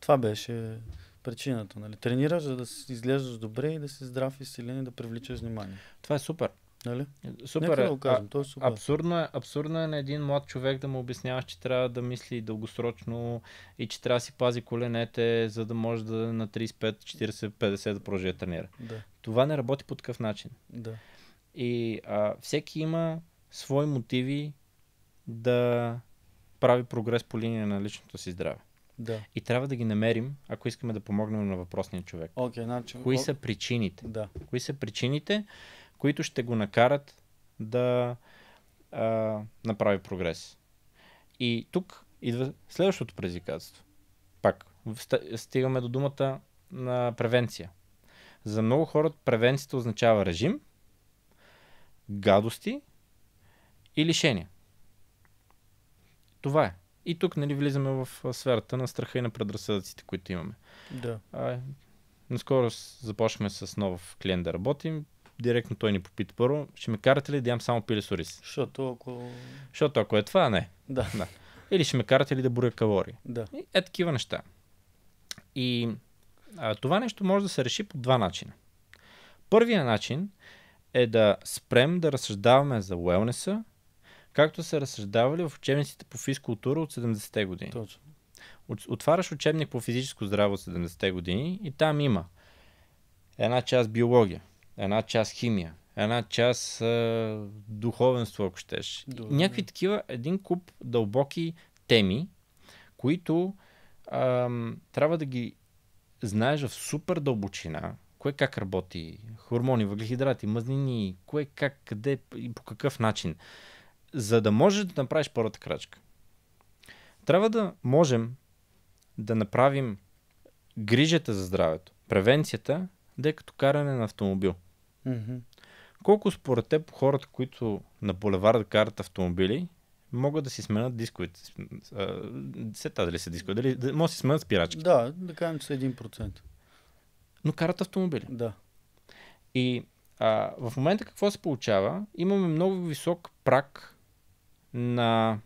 това беше причината. Нали? Тренираш, за да изглеждаш добре и да си здрав и силен и да привличаш внимание. Това е супер. Нали? Супер. Нека да кажем, а, е супер. Абсурдно, е, абсурдно е на един млад човек да му обясняваш, че трябва да мисли дългосрочно и че трябва да си пази коленете, за да може да на 35, 40, 50 да продължи да тренира. Да. Това не работи по такъв начин. Да. И а, всеки има свои мотиви да прави прогрес по линия на личното си здраве. Да. И трябва да ги намерим, ако искаме да помогнем на въпросния човек. Okay, начин... Кои са причините? Да. Кои са причините? които ще го накарат да а, направи прогрес. И тук идва следващото предизвикателство. Пак, стигаме до думата на превенция. За много хора превенцията означава режим, гадости и лишения. Това е. И тук нали, влизаме в сферата на страха и на предразсъдъците, които имаме. Да. А, наскоро започваме с нов клиент да работим директно той ни попита първо, ще ме карате ли да ям само пиле с ориз? Защото ако... Защото ако е това, не. Да. да. Или ще ме карате ли да буря калории? Да. И е такива неща. И а, това нещо може да се реши по два начина. Първия начин е да спрем да разсъждаваме за уелнеса, както се разсъждавали в учебниците по физкултура от 70-те години. Точно. Отваряш учебник по физическо здраве от 70-те години и там има една част биология, една част химия, една част а, духовенство, ако щеш. Добре. Някакви такива, един куп дълбоки теми, които а, трябва да ги знаеш в супер дълбочина, кое как работи, хормони, въглехидрати, мазнини, кое как, къде и по какъв начин, за да можеш да направиш първата крачка. Трябва да можем да направим грижата за здравето, превенцията, да е като каране на автомобил – колко според теб хората, които на булеварда карат автомобили, могат да си сменят дисковете? тази ли са дискове? Дали, да, могат да си сменят спирачки? Да, да кажем, че са 1%. Но карат автомобили? Да. И а, в момента какво се получава? Имаме много висок прак на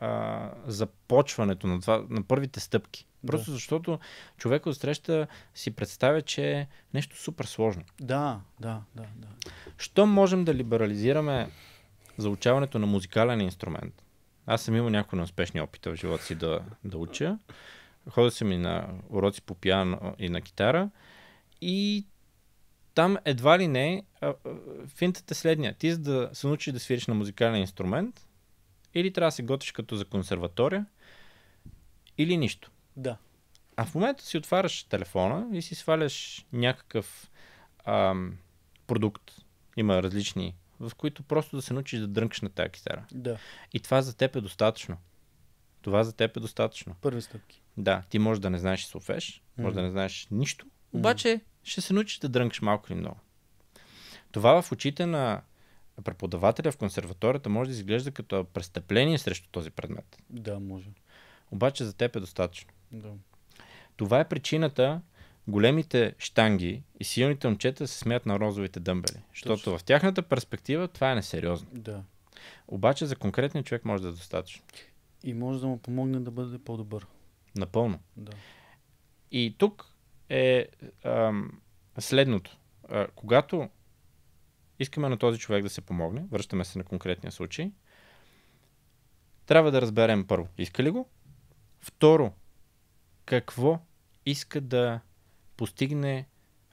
а, започването на, това, на първите стъпки. Просто да. защото човек от среща си представя, че е нещо супер сложно. Да, да, да, да. Що можем да либерализираме заучаването на музикален инструмент? Аз съм имал някои неуспешни опита в живота си да, да уча. ходя съм и на уроци по пиано и на китара. И там едва ли не, финтът е следния. Ти за да се научиш да свириш на музикален инструмент, или трябва да се готвиш като за консерватория, или нищо. Да. А в момента си отваряш телефона и си сваляш някакъв ам, продукт. Има различни, в които просто да се научиш да дрънкаш на тази китара. Да. И това за теб е достатъчно. Това за теб е достатъчно. Първи стъпки. Да, ти можеш да не знаеш софеш, може mm. да не знаеш нищо, обаче mm. ще се научиш да дрънкаш малко или много. Това в очите на преподавателя в консерваторията може да изглежда като престъпление срещу този предмет. Да, може. Обаче за теб е достатъчно. Да. Това е причината големите штанги и силните момчета се смеят на розовите дъмбели. Защото в тяхната перспектива това е несериозно. Да. Обаче за конкретния човек може да е достатъчно. И може да му помогне да бъде по-добър. Напълно. Да. И тук е ам, следното. А, когато искаме на този човек да се помогне, връщаме се на конкретния случай, трябва да разберем първо, иска ли го? Второ, какво иска да постигне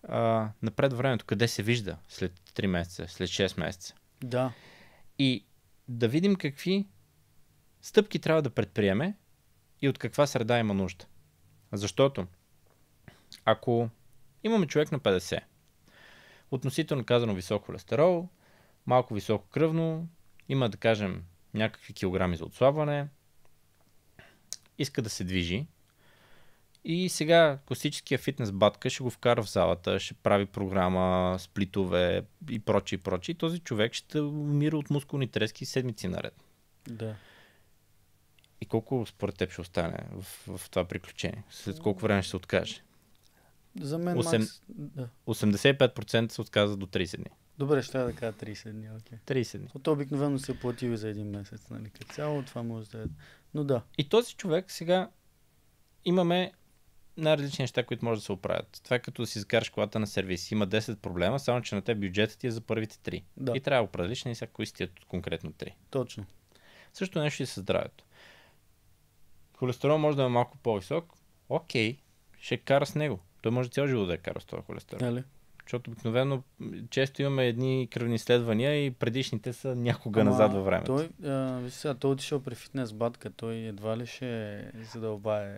а, напред времето, къде се вижда след 3 месеца, след 6 месеца. Да. И да видим какви стъпки трябва да предприеме и от каква среда има нужда. Защото ако имаме човек на 50, относително казано висок холестерол, малко високо кръвно, има да кажем някакви килограми за отслабване, иска да се движи, и сега класическия фитнес батка ще го вкара в залата, ще прави програма, сплитове и прочи и прочи, И този човек ще умира от мускулни трески седмици наред. Да. И колко според теб ще остане в, в това приключение? След колко време ще се откаже? За мен 8... макс... да. 85% се отказа до 30 дни. Добре, ще да кажа 30 дни. Okay. 30 дни. От обикновено се е плати за един месец, нали? цяло това може да е. Но да. И този човек сега имаме на различни неща, които може да се оправят. Това е като да си изкараш колата на сервис. Има 10 проблема, само че на те бюджетът ти е за първите 3. Да. И трябва да определиш на нали, кои от конкретно 3. Точно. Също нещо и със здравето. Холестерол може да е малко по-висок. Окей, ще кара с него. Той може цял живот да е кара с този холестерол. Але. Нали? Защото обикновено често имаме едни кръвни изследвания и предишните са някога Ама, назад във времето. Той, а, сега, той е отишъл при фитнес батка, той едва ли ще задълбае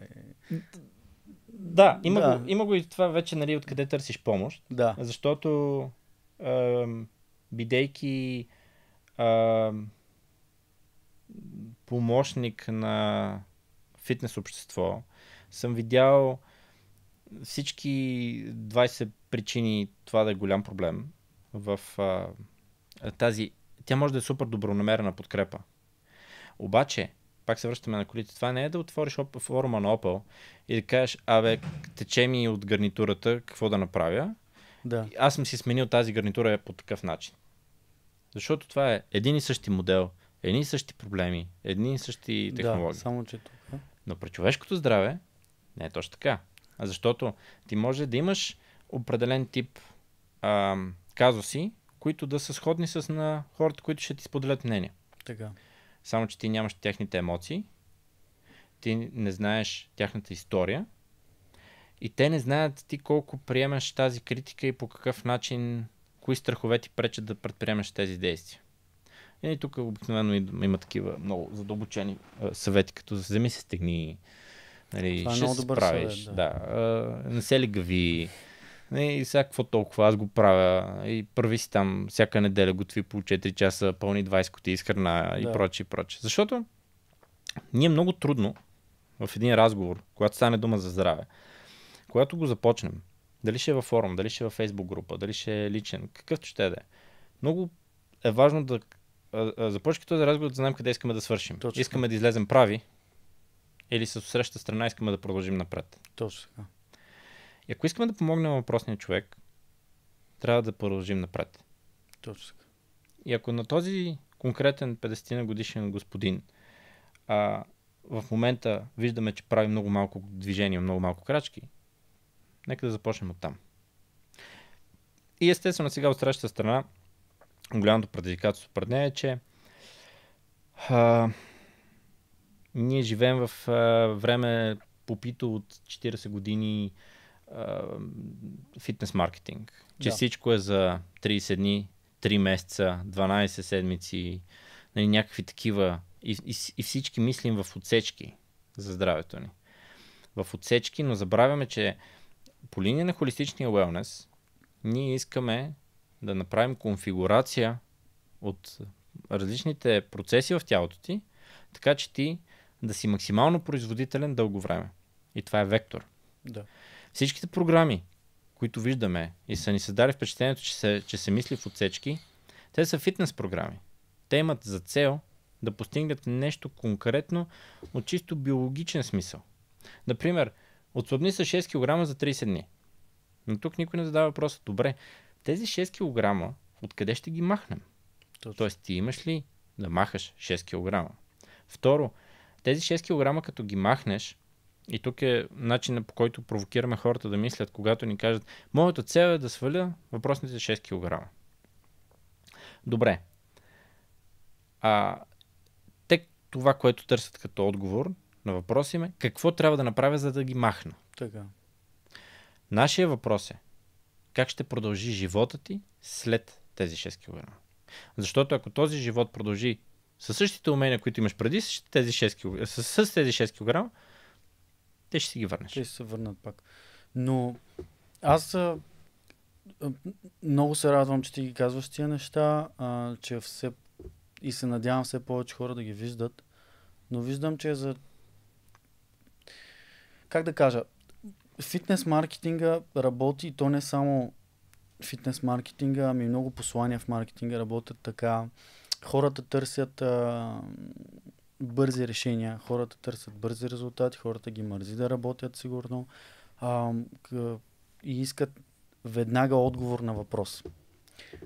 да, има, да. Го, има го и това вече, нали, откъде търсиш помощ. Да. Защото, е, бидейки е, помощник на фитнес общество, съм видял всички 20 причини това да е голям проблем в а, тази... Тя може да е супер добронамерена подкрепа. Обаче, пак се връщаме на колите, това не е да отвориш оп- форума на Opel и да кажеш, абе, тече ми от гарнитурата, какво да направя. Да. Аз съм си сменил тази гарнитура по такъв начин. Защото това е един и същи модел, едни и същи проблеми, едни и същи технологии. Да, само че тук. Но при човешкото здраве не е точно така. А защото ти може да имаш определен тип а, казуси, които да са сходни с на хората, които ще ти споделят мнение. Така. Само, че ти нямаш техните емоции, ти не знаеш тяхната история и те не знаят ти колко приемаш тази критика и по какъв начин, кои страхове ти пречат да предприемаш тези действия. И тук обикновено има такива много задълбочени съвети, като вземи се стегни, нали, е ще се справиш. Съвет, да. да. не се ли гави, и сега какво толкова, аз го правя. И първи си там, всяка неделя готви по 4 часа, пълни 20 кутии с храна да. и прочее, и прочее. Защото ние много трудно в един разговор, когато стане дума за здраве, когато го започнем, дали ще е във форум, дали ще е във фейсбук група, дали ще е личен, какъвто ще е да е, много е важно да започвайки този разговор да знаем къде искаме да свършим. Точно. Искаме да излезем прави или с среща страна искаме да продължим напред. Точно така. И ако искаме да помогнем въпросния човек, трябва да продължим напред. Точно. И ако на този конкретен 50 на годишен господин а, в момента виждаме, че прави много малко движение, много малко крачки, нека да започнем от там. И естествено сега от срещата страна, голямото предизвикателство пред нея е, че а, ние живеем в а, време попито от 40 години фитнес маркетинг. Че да. всичко е за 30 дни, 3 месеца, 12 седмици, нали, някакви такива. И, и, и всички мислим в отсечки за здравето ни. В отсечки, но забравяме, че по линия на холистичния уелнес, ние искаме да направим конфигурация от различните процеси в тялото ти, така че ти да си максимално производителен дълго време. И това е вектор. Да. Всичките програми, които виждаме и са ни създали впечатлението, че се, че се мисли в отсечки, те са фитнес програми. Те имат за цел да постигнат нещо конкретно от чисто биологичен смисъл. Например, отслабни са 6 кг за 30 дни. Но тук никой не задава въпроса, добре, тези 6 кг откъде ще ги махнем? Точно. Тоест, ти имаш ли да махаш 6 кг? Второ, тези 6 кг като ги махнеш, и тук е начинът по който провокираме хората да мислят, когато ни кажат, моята цел е да сваля въпросните 6 кг. Добре. А, те това, което търсят като отговор на им е, какво трябва да направя, за да ги махна? Така. Нашия въпрос е, как ще продължи живота ти след тези 6 кг? Защото ако този живот продължи със същите умения, които имаш преди, с тези 6 кг, с тези 6 кг те ще си ги върнеш. Те ще се върнат пак. Но аз а, много се радвам, че ти ги казваш тия неща, а, че все и се надявам все повече хора да ги виждат, но виждам, че за... Как да кажа? Фитнес маркетинга работи и то не само фитнес маркетинга, ами много послания в маркетинга работят така. Хората търсят а, бързи решения. Хората търсят бързи резултати, хората ги мързи да работят сигурно а, и искат веднага отговор на въпрос.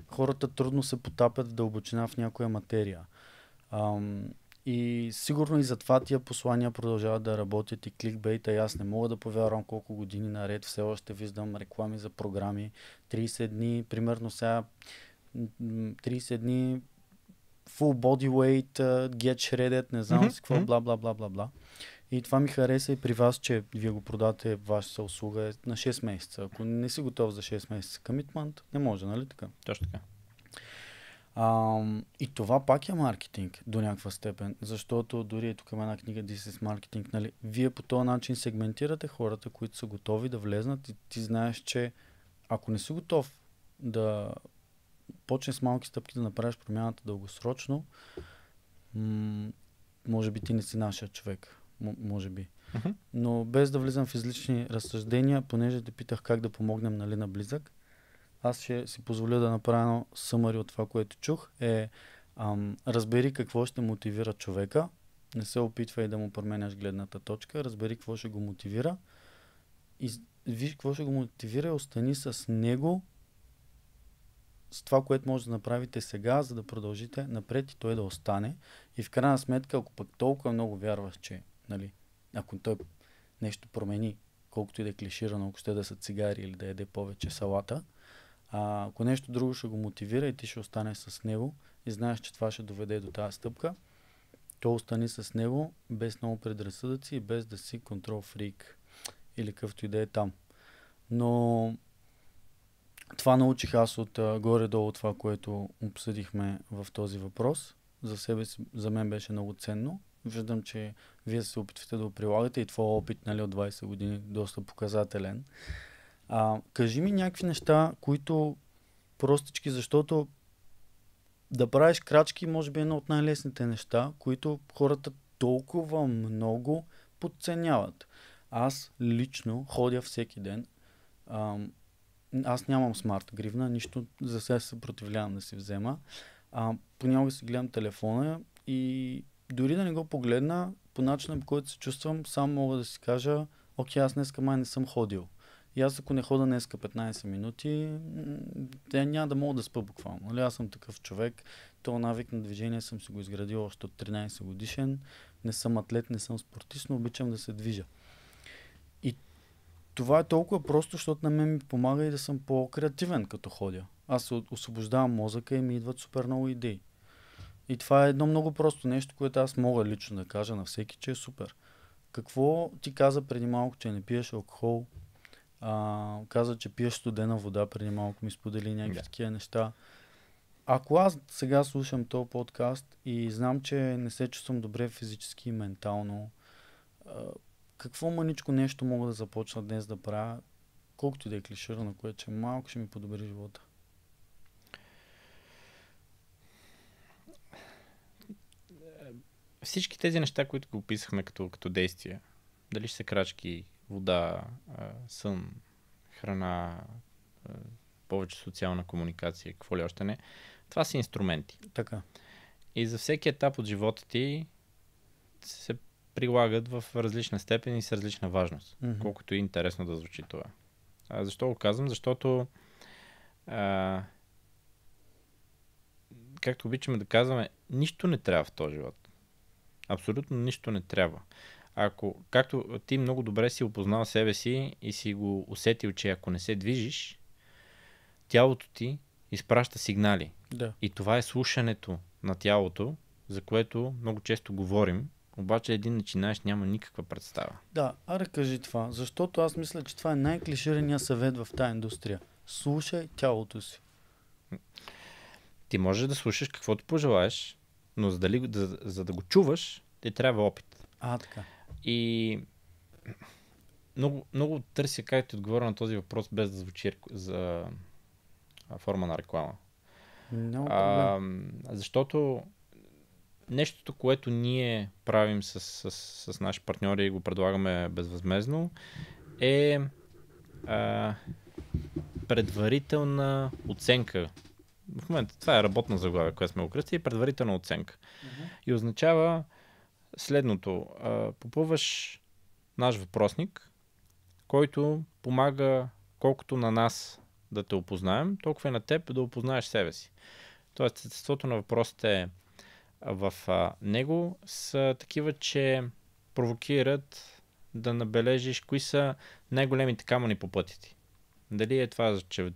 Хората трудно се потапят в дълбочина в някоя материя. А, и сигурно и затова тия послания продължават да работят и кликбейта. И аз не мога да повярвам колко години наред все още виждам реклами за програми. 30 дни, примерно сега 30 дни full body weight, uh, get shredded, не знам mm-hmm. си какво, бла, бла, бла, бла, бла. И това ми хареса и при вас, че вие го продавате, вашата услуга е на 6 месеца. Ако не си готов за 6 месеца комитмент, не може, нали така? Точно така. А, и това пак е маркетинг до някаква степен, защото дори е тук има една книга This is Marketing, нали? Вие по този начин сегментирате хората, които са готови да влезнат и ти знаеш, че ако не си готов да почнеш с малки стъпки да направиш промяната дългосрочно, м- може би ти не си нашия човек. М- може би. Uh-huh. Но без да влизам в излични разсъждения, понеже те питах как да помогнем нали, на близък, аз ще си позволя да направя едно съмари от това, което чух. Е, ам, разбери какво ще мотивира човека. Не се опитвай да му променяш гледната точка. Разбери какво ще го мотивира. И виж какво ще го мотивира. Остани с него с това, което може да направите сега, за да продължите напред и той да остане. И в крайна сметка, ако пък толкова много вярваш, че нали, ако той нещо промени, колкото и да е клиширано, ако ще да са цигари или да яде повече салата, а, ако нещо друго ще го мотивира и ти ще остане с него и знаеш, че това ще доведе до тази стъпка, то остани с него без много предразсъдъци и без да си контрол фрик или какъвто и да е там. Но това научих аз от а, горе-долу това, което обсъдихме в този въпрос. За себе си, за мен беше много ценно. Виждам, че вие се опитвате да го прилагате и твой опит нали, от 20 години доста показателен. А, кажи ми някакви неща, които простички, защото да правиш крачки може би е едно от най-лесните неща, които хората толкова много подценяват. Аз лично ходя всеки ден ам, аз нямам смарт гривна, нищо за сега се съпротивлявам да си взема. А, понякога си гледам телефона и дори да не го погледна, по начина по който се чувствам, сам мога да си кажа, окей, аз днеска май не съм ходил. И аз ако не хода днеска 15 минути, тя няма да мога да спа буквално. Нали? Аз съм такъв човек. То навик на движение съм си го изградил още от 13 годишен. Не съм атлет, не съм спортист, но обичам да се движа това е толкова просто, защото на мен ми помага и да съм по-креативен като ходя. Аз освобождавам мозъка и ми идват супер много идеи. И това е едно много просто нещо, което аз мога лично да кажа на всеки, че е супер. Какво ти каза преди малко, че не пиеш алкохол? А, каза, че пиеш студена вода преди малко, ми сподели някакви yeah. такива неща. Ако аз сега слушам този подкаст и знам, че не се чувствам добре физически и ментално, какво мъничко нещо мога да започна днес да правя, колкото да е клиширано, което че малко ще ми подобри живота? Всички тези неща, които го описахме като, като действия, дали ще са крачки, вода, сън, храна, повече социална комуникация, какво ли още не, това са инструменти. Така. И за всеки етап от живота ти се прилагат в различна степен и с различна важност. Mm-hmm. Колкото е интересно да звучи това. А, защо го казвам? Защото а, както обичаме да казваме, нищо не трябва в този живот. Абсолютно нищо не трябва. Ако, както ти много добре си опознал себе си и си го усетил, че ако не се движиш, тялото ти изпраща сигнали. Да. И това е слушането на тялото, за което много често говорим, обаче един начинаещ няма никаква представа. Да, аре кажи това, защото аз мисля, че това е най-клиширания съвет в тази индустрия. Слушай тялото си. Ти можеш да слушаш каквото пожелаеш, но за да, ли, за, за да го чуваш, ти трябва опит. А, така. И много, много търся как ти отговоря на този въпрос, без да звучи за форма на реклама. Много а, защото нещото, което ние правим с, с, с наши партньори и го предлагаме безвъзмезно, е а, предварителна оценка. В момента това е работна заглавия, която сме го кръстили, предварителна оценка. Uh-huh. И означава следното. А, попълваш наш въпросник, който помага колкото на нас да те опознаем, толкова и на теб да опознаеш себе си. Тоест, естеството на въпросите е в него са такива, че провокират да набележиш кои са най-големите камъни по пътя ти. Дали е това, че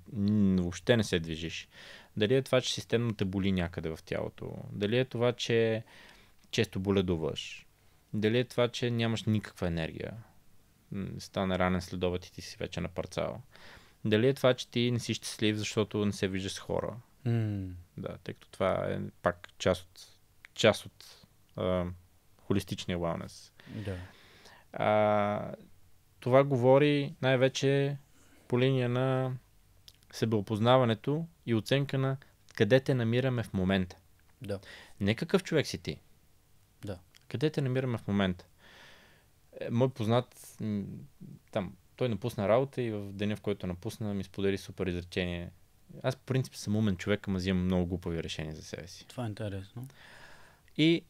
въобще не се движиш? Дали е това, че системно те боли някъде в тялото? Дали е това, че често боледуваш? Дали е това, че нямаш никаква енергия? Стана ранен следова и ти си вече на парцал. Дали е това, че ти не си щастлив, защото не се виждаш с хора? Mm. Да, тъй като това е пак част от част от а, холистичния wellness. Да. А, това говори най-вече по линия на себеопознаването и оценка на къде те намираме в момента. Да. Не какъв човек си ти. Да. Къде те намираме в момента? Е, мой познат, там, той напусна работа и в деня, в който напусна, ми сподели супер изречение. Аз, по принцип, съм умен човек, ама взимам много глупави решения за себе си. Това е интересно. И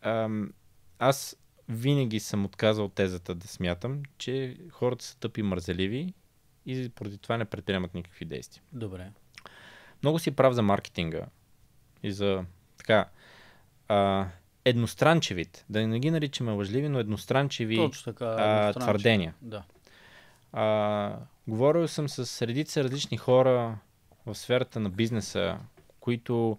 ам, аз винаги съм отказал тезата да смятам, че хората са тъпи мързеливи и поради това не предприемат никакви действия. Добре. Много си прав за маркетинга и за така а, едностранчевите, да не ги наричаме лъжливи, но едностранчеви Точно така, а, твърдения. Да. А, говорил съм с редица различни хора в сферата на бизнеса, които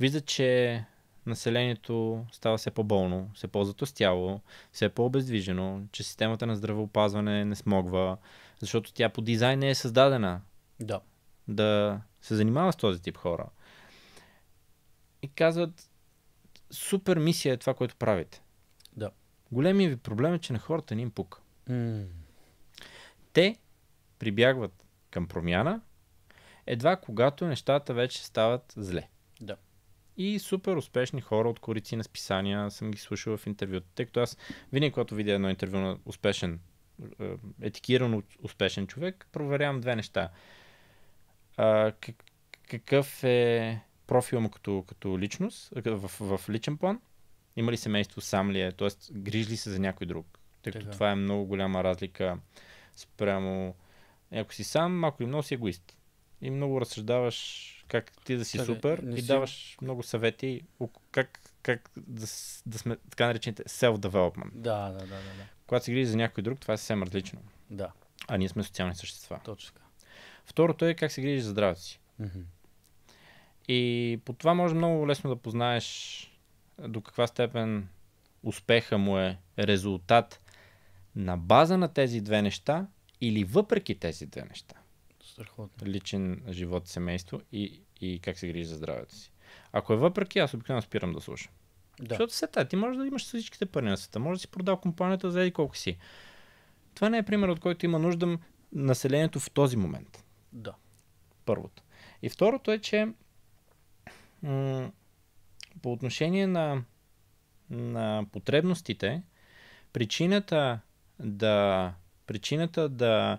виждат, че населението става все по-болно, все по-затостяло, все по-обездвижено, че системата на здравеопазване не смогва, защото тя по дизайн не е създадена да, да се занимава с този тип хора. И казват, супер мисия е това, което правите. Да. Големият ви проблем е, че на хората не им пука. Mm. Те прибягват към промяна, едва когато нещата вече стават зле. И супер успешни хора от корици на списания съм ги слушал в интервюта, тъй като аз винаги, когато видя едно интервю на успешен, е, етикиран от успешен човек, проверявам две неща. А, какъв е профил му като, като личност, в, в личен план, има ли семейство, сам ли е, т.е. грижи ли се за някой друг. Тъй като това е много голяма разлика спрямо ако си сам, ако и много си егоист. И много разсъждаваш как ти да си Чакай, супер и си... даваш много съвети как, как да, да сме така наречените self-development. Да, да, да, да. Когато се грижи за някой друг, това е съвсем различно. Да. А ние сме социални същества. Точно така. Второто е как се грижи за здравето си. Mm-hmm. И по това може много лесно да познаеш до каква степен успеха му е резултат на база на тези две неща или въпреки тези две неща. Страхотно. личен живот, семейство и, и как се грижи за здравето си. Ако е въпреки, аз обикновено спирам да слушам. Да. Защото се ти можеш да имаш всичките пари на света, може да си продал компанията за еди колко си. Това не е пример, от който има нужда населението в този момент. Да. Първото. И второто е, че м- по отношение на, на потребностите, причината да причината да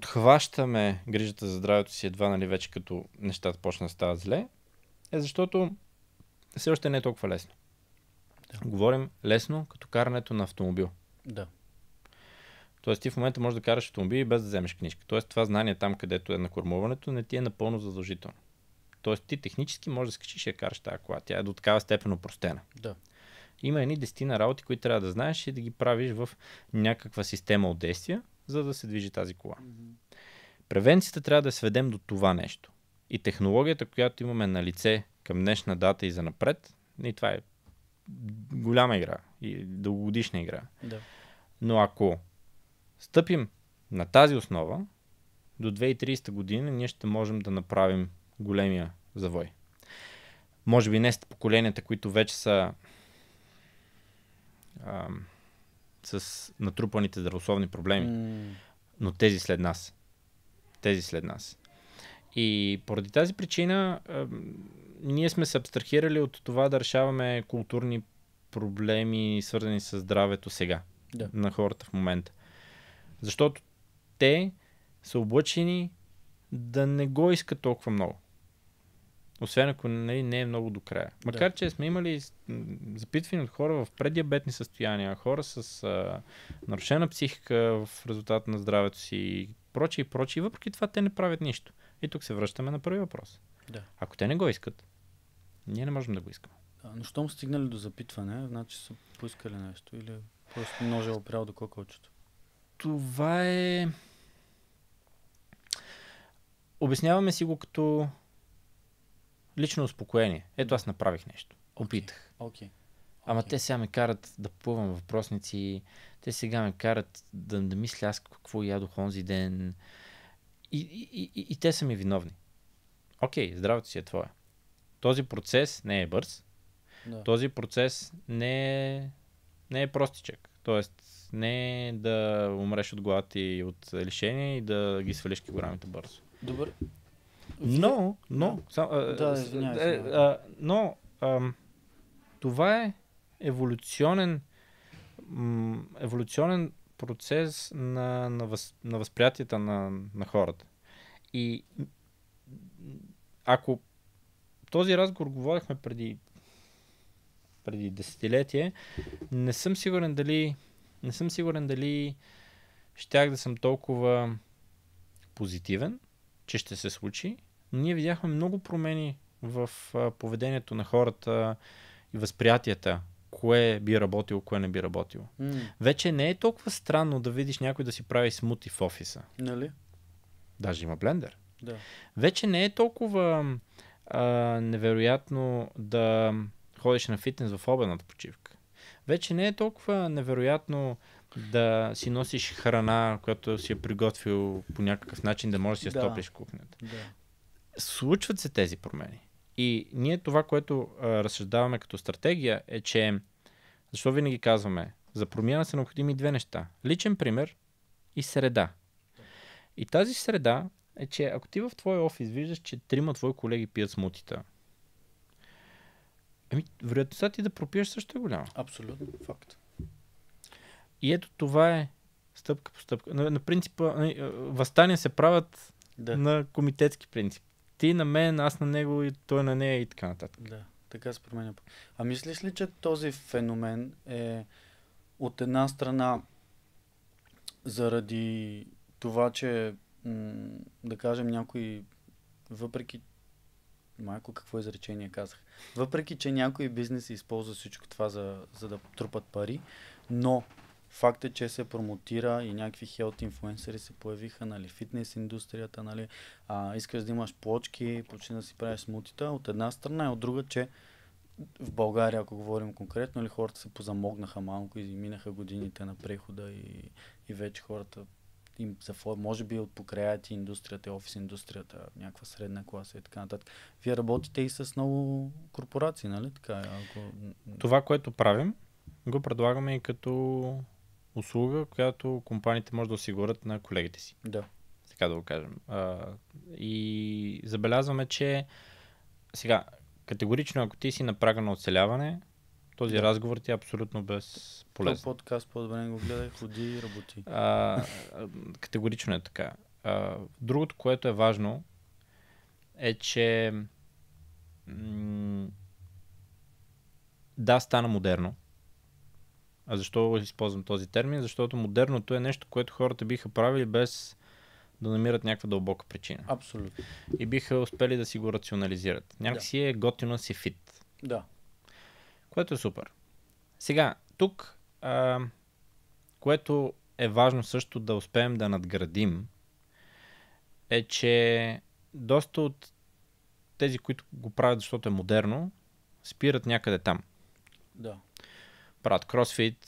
подхващаме грижата за здравето си едва нали вече като нещата почна да стават зле, е защото все още не е толкова лесно. Да. Говорим лесно като карането на автомобил. Да. Тоест ти в момента можеш да караш автомобил без да вземеш книжка. Тоест това знание там, където е на кормуването, не ти е напълно задължително. Тоест ти технически можеш да скачиш и я караш тази кола. Тя е до такава степен опростена. Да. Има едни дестина работи, които трябва да знаеш и да ги правиш в някаква система от действия, за да се движи тази кола. Превенцията трябва да сведем до това нещо. И технологията, която имаме на лице към днешна дата и за напред, и това е голяма игра и дългогодишна игра. Да. Но ако стъпим на тази основа, до 2030 година ние ще можем да направим големия завой. Може би не с поколенията, които вече са ам, с натрупаните здравословни проблеми. Mm. Но тези след нас. Тези след нас. И поради тази причина ние сме се абстрахирали от това да решаваме културни проблеми, свързани с здравето сега. Да. На хората в момента. Защото те са облъчени да не го искат толкова много. Освен ако нали, не е много до края. Макар, да. че сме имали запитвани от хора в предиабетни състояния, хора с а, нарушена психика в резултат на здравето си и прочие и прочие. Въпреки това те не правят нищо. И тук се връщаме на първи въпрос. Да. Ако те не го искат, ние не можем да го искаме. Да, но щом стигнали до запитване, значи са поискали нещо или просто ножа е опрял до кокълчето. Това е... Обясняваме си го като лично успокоение. Ето аз направих нещо. Опитах. Okay. Okay. Ама те сега ме карат да плувам въпросници, те сега ме карат да, да мисля аз какво ядох онзи ден. И, и, и, и те са ми виновни. Окей, okay, здравето си е твое. Този процес не е бърз. Да. Този процес не е, не е простичък. Тоест, не е да умреш от глад и от лишение и да ги свалиш килограмите бързо. Добър. Но, но, сам, да, е, но това е еволюционен, еволюционен процес на, на, въз, на възприятията на, на хората. И ако този разговор говорихме преди, преди десетилетие, не съм сигурен дали не съм сигурен дали щях да съм толкова позитивен, че ще се случи, но ние видяхме много промени в поведението на хората и възприятията кое би работило, кое не би работило. Mm. Вече не е толкова странно да видиш някой да си прави смути в офиса. Нали? Даже има блендер. Да. Вече не е толкова а, невероятно да ходиш на фитнес в обедната почивка. Вече не е толкова невероятно да си носиш храна, която си е приготвил по някакъв начин, да можеш да си я да. стопиш кухнята. Да случват се тези промени. И ние това, което а, разсъждаваме като стратегия е, че защо винаги казваме, за промяна са необходими две неща. Личен пример и среда. И тази среда е, че ако ти в твоя офис виждаш, че трима твои колеги пият смутита, ами, вероятността ти да пропиеш също е голяма. Абсолютно, факт. И ето това е стъпка по стъпка. На, на принципа, възстания се правят да. на комитетски принцип ти на мен, аз на него и той на нея и така нататък. Да, така се променя. А мислиш ли, че този феномен е от една страна заради това, че м- да кажем някой, въпреки Майко, какво изречение казах? Въпреки, че някои бизнеси използват всичко това за, за да трупат пари, но Факт е, че се промотира и някакви хелт инфуенсери се появиха, нали, фитнес индустрията, нали, а, искаш да имаш плочки, почти да си правиш смутита от една страна и от друга, че в България, ако говорим конкретно, ли нали, хората се позамогнаха малко и минаха годините на прехода и, и вече хората им са, може би от покраят индустрията, офис индустрията, някаква средна класа и така нататък. Вие работите и с много корпорации, нали? Така, ако... Това, което правим, го предлагаме и като услуга, която компаниите може да осигурят на колегите си. Да. Така да го кажем. А, и забелязваме, че сега, категорично, ако ти си на прага на оцеляване, този да. разговор ти е абсолютно без полезен. Това подкаст по-добре го гледай, ходи и работи. А, категорично е така. А, другото, което е важно, е, че м- да, стана модерно. А защо използвам този термин? Защото модерното е нещо, което хората биха правили без да намират някаква дълбока причина. Абсолютно. И биха успели да си го рационализират. Някакси да. е готино си фит. Да. Което е супер. Сега, тук, а, което е важно също да успеем да надградим, е, че доста от тези, които го правят, защото е модерно, спират някъде там. Да правят кросфит,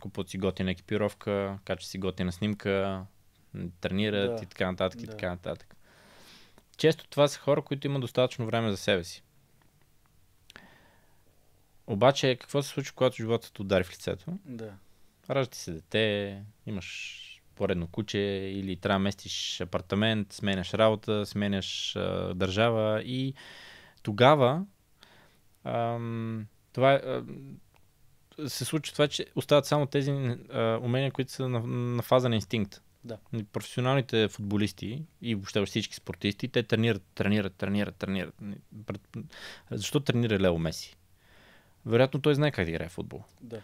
купуват си готина екипировка, качват си готина снимка, тренират да. и така нататък да. и така нататък. Често това са хора, които имат достатъчно време за себе си. Обаче, какво се случва, когато животът удари в лицето? Да. Ражда се дете, имаш поредно куче или трябва да местиш апартамент, сменяш работа, сменяш а, държава и тогава ам, това е, се случва това, че остават само тези а, умения, които са на, на фаза на инстинкт. Да. Професионалните футболисти и въобще всички спортисти, те тренират, тренират, тренират, тренират. Защо тренира Лео Меси? Вероятно той знае как да играе футбол. Да.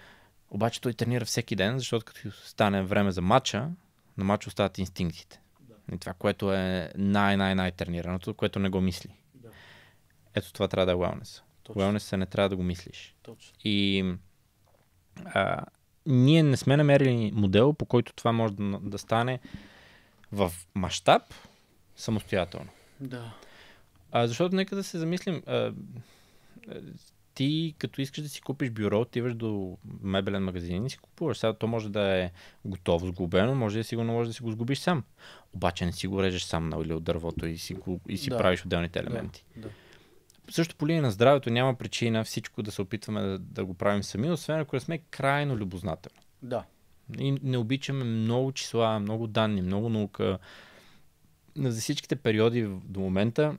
Обаче той тренира всеки ден, защото като стане време за матча, на матча остават инстинктите. Да. И това, което е най-най-най тренираното, което не го мисли. Да. Ето това трябва да е wellness. Точно. Wellness не трябва да го мислиш. Точно. И а, ние не сме намерили модел, по който това може да, да стане в мащаб самостоятелно. Да. А, защото нека да се замислим, а, ти като искаш да си купиш бюро, отиваш до мебелен магазин и си купуваш. Сега то може да е готово, сгубено, може да си го да си го сгубиш сам. Обаче не си го режеш сам или нали, от дървото и си, го, и си да. правиш отделните елементи. Да. да също по линия на здравето няма причина всичко да се опитваме да, да го правим сами, освен ако сме крайно любознателни. Да. И не обичаме много числа, много данни, много наука. За всичките периоди до момента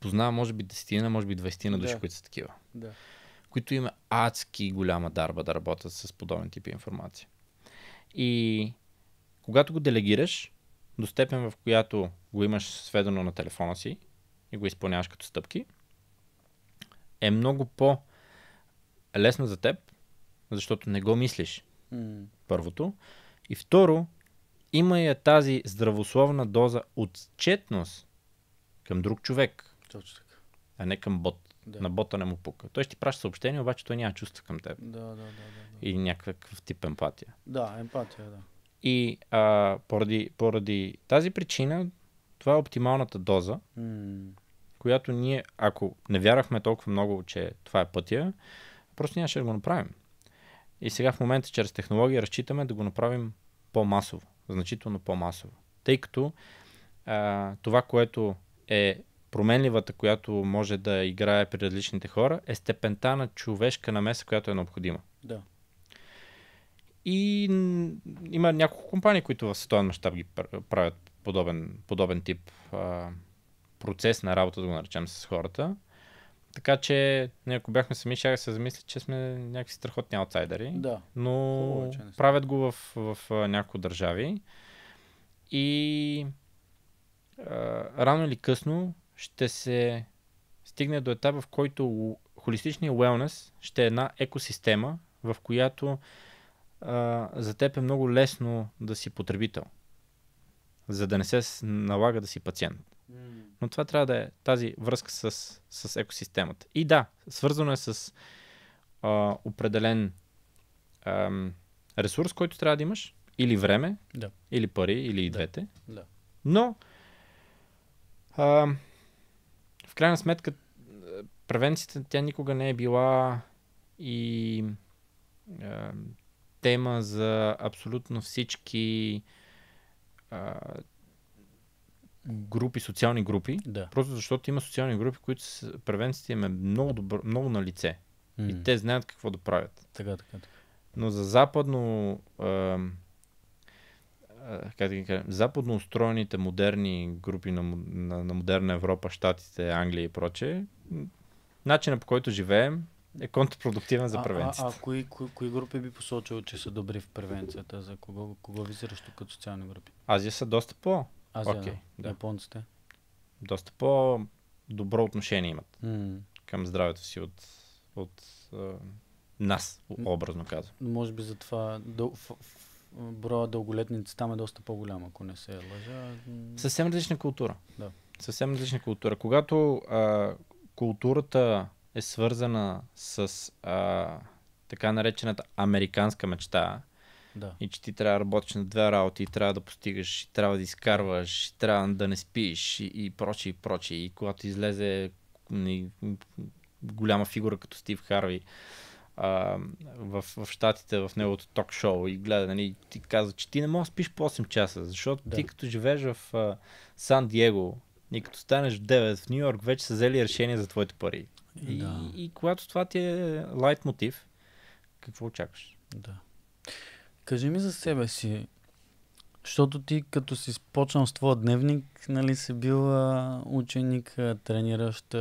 познавам може би десетина, може би двайстина души, да. които са такива. Да. Които има адски голяма дарба да работят с подобен тип информация. И когато го делегираш, до степен в която го имаш сведено на телефона си, и го изпълняваш като стъпки, е много по-лесно за теб, защото не го мислиш. Mm. Първото. И второ, има я е тази здравословна доза отчетност към друг човек. Точно така. А не към бот. Да. На бота не му пука. Той ще ти праща съобщение, обаче той няма чувства към теб. Да, да, да. да, да. И някакъв тип емпатия. Да, емпатия, да. И а, поради, поради тази причина, това е оптималната доза. Mm която ние, ако не вярахме толкова много, че това е пътя, просто нямаше да го направим. И сега в момента чрез технология разчитаме да го направим по-масово, значително по-масово. Тъй като а, това, което е променливата, която може да играе при различните хора, е степента на човешка намеса, която е необходима. Да. И има няколко компании, които в световен мащаб ги правят подобен, подобен тип а, процес на работа, да го наречем с хората. Така че, ако бяхме сами, ще се замисли, че сме някакви страхотни аутсайдери. Да. Но Хубаво, е, правят го в, в, в някои държави. И а, рано или късно ще се стигне до етап, в който холистичният wellness ще е една екосистема, в която а, за теб е много лесно да си потребител, за да не се налага да си пациент. Но това трябва да е тази връзка с, с екосистемата. И да, свързано е с а, определен а, ресурс, който трябва да имаш, или време, да. или пари, или и двете. Да. Но, а, в крайна сметка, е, превенцията тя никога не е била и а, е, тема за абсолютно всички а, групи, социални групи, да. просто защото има социални групи, които с превенцията им е много, добър, много на лице. Mm. И те знаят какво да правят. Така, така. така. Но за западно как да кажем, западно устроените модерни групи на, на, на модерна Европа, Штатите, Англия и прочее, начинът по който живеем е контрпродуктивен за превенцията. А, а, а кои, кои, кои групи би посочил, че са добри в превенцията? За кого, кого визираш тук като социални групи? Азия са доста по. Азия, okay, нали? да. японците. Доста по-добро отношение имат mm. към здравето си от, от а, нас, образно казвам. Може би затова дъл, броя дълголетници там е доста по-голям, ако не се лъжа. Съвсем различна култура. Да. Съвсем различна култура. Когато а, културата е свързана с а, така наречената американска мечта, да. И че ти трябва да работиш на две работи, и трябва да постигаш, и трябва да изкарваш, и трябва да не спиш, и, прочи прочее, и прочее. И когато излезе и, голяма фигура като Стив Харви а, в, в Штатите, в неговото ток-шоу и гледа, нали, ти казва, че ти не можеш да спиш по 8 часа, защото да. ти като живееш в а, Сан Диего и като станеш в 9 в Нью Йорк, вече са взели решение за твоите пари. да. и, и когато това ти е лайт мотив, какво очакваш? Да. Кажи ми за себе си, защото ти като си почнал с твоя дневник, нали си бил ученик, трениращ,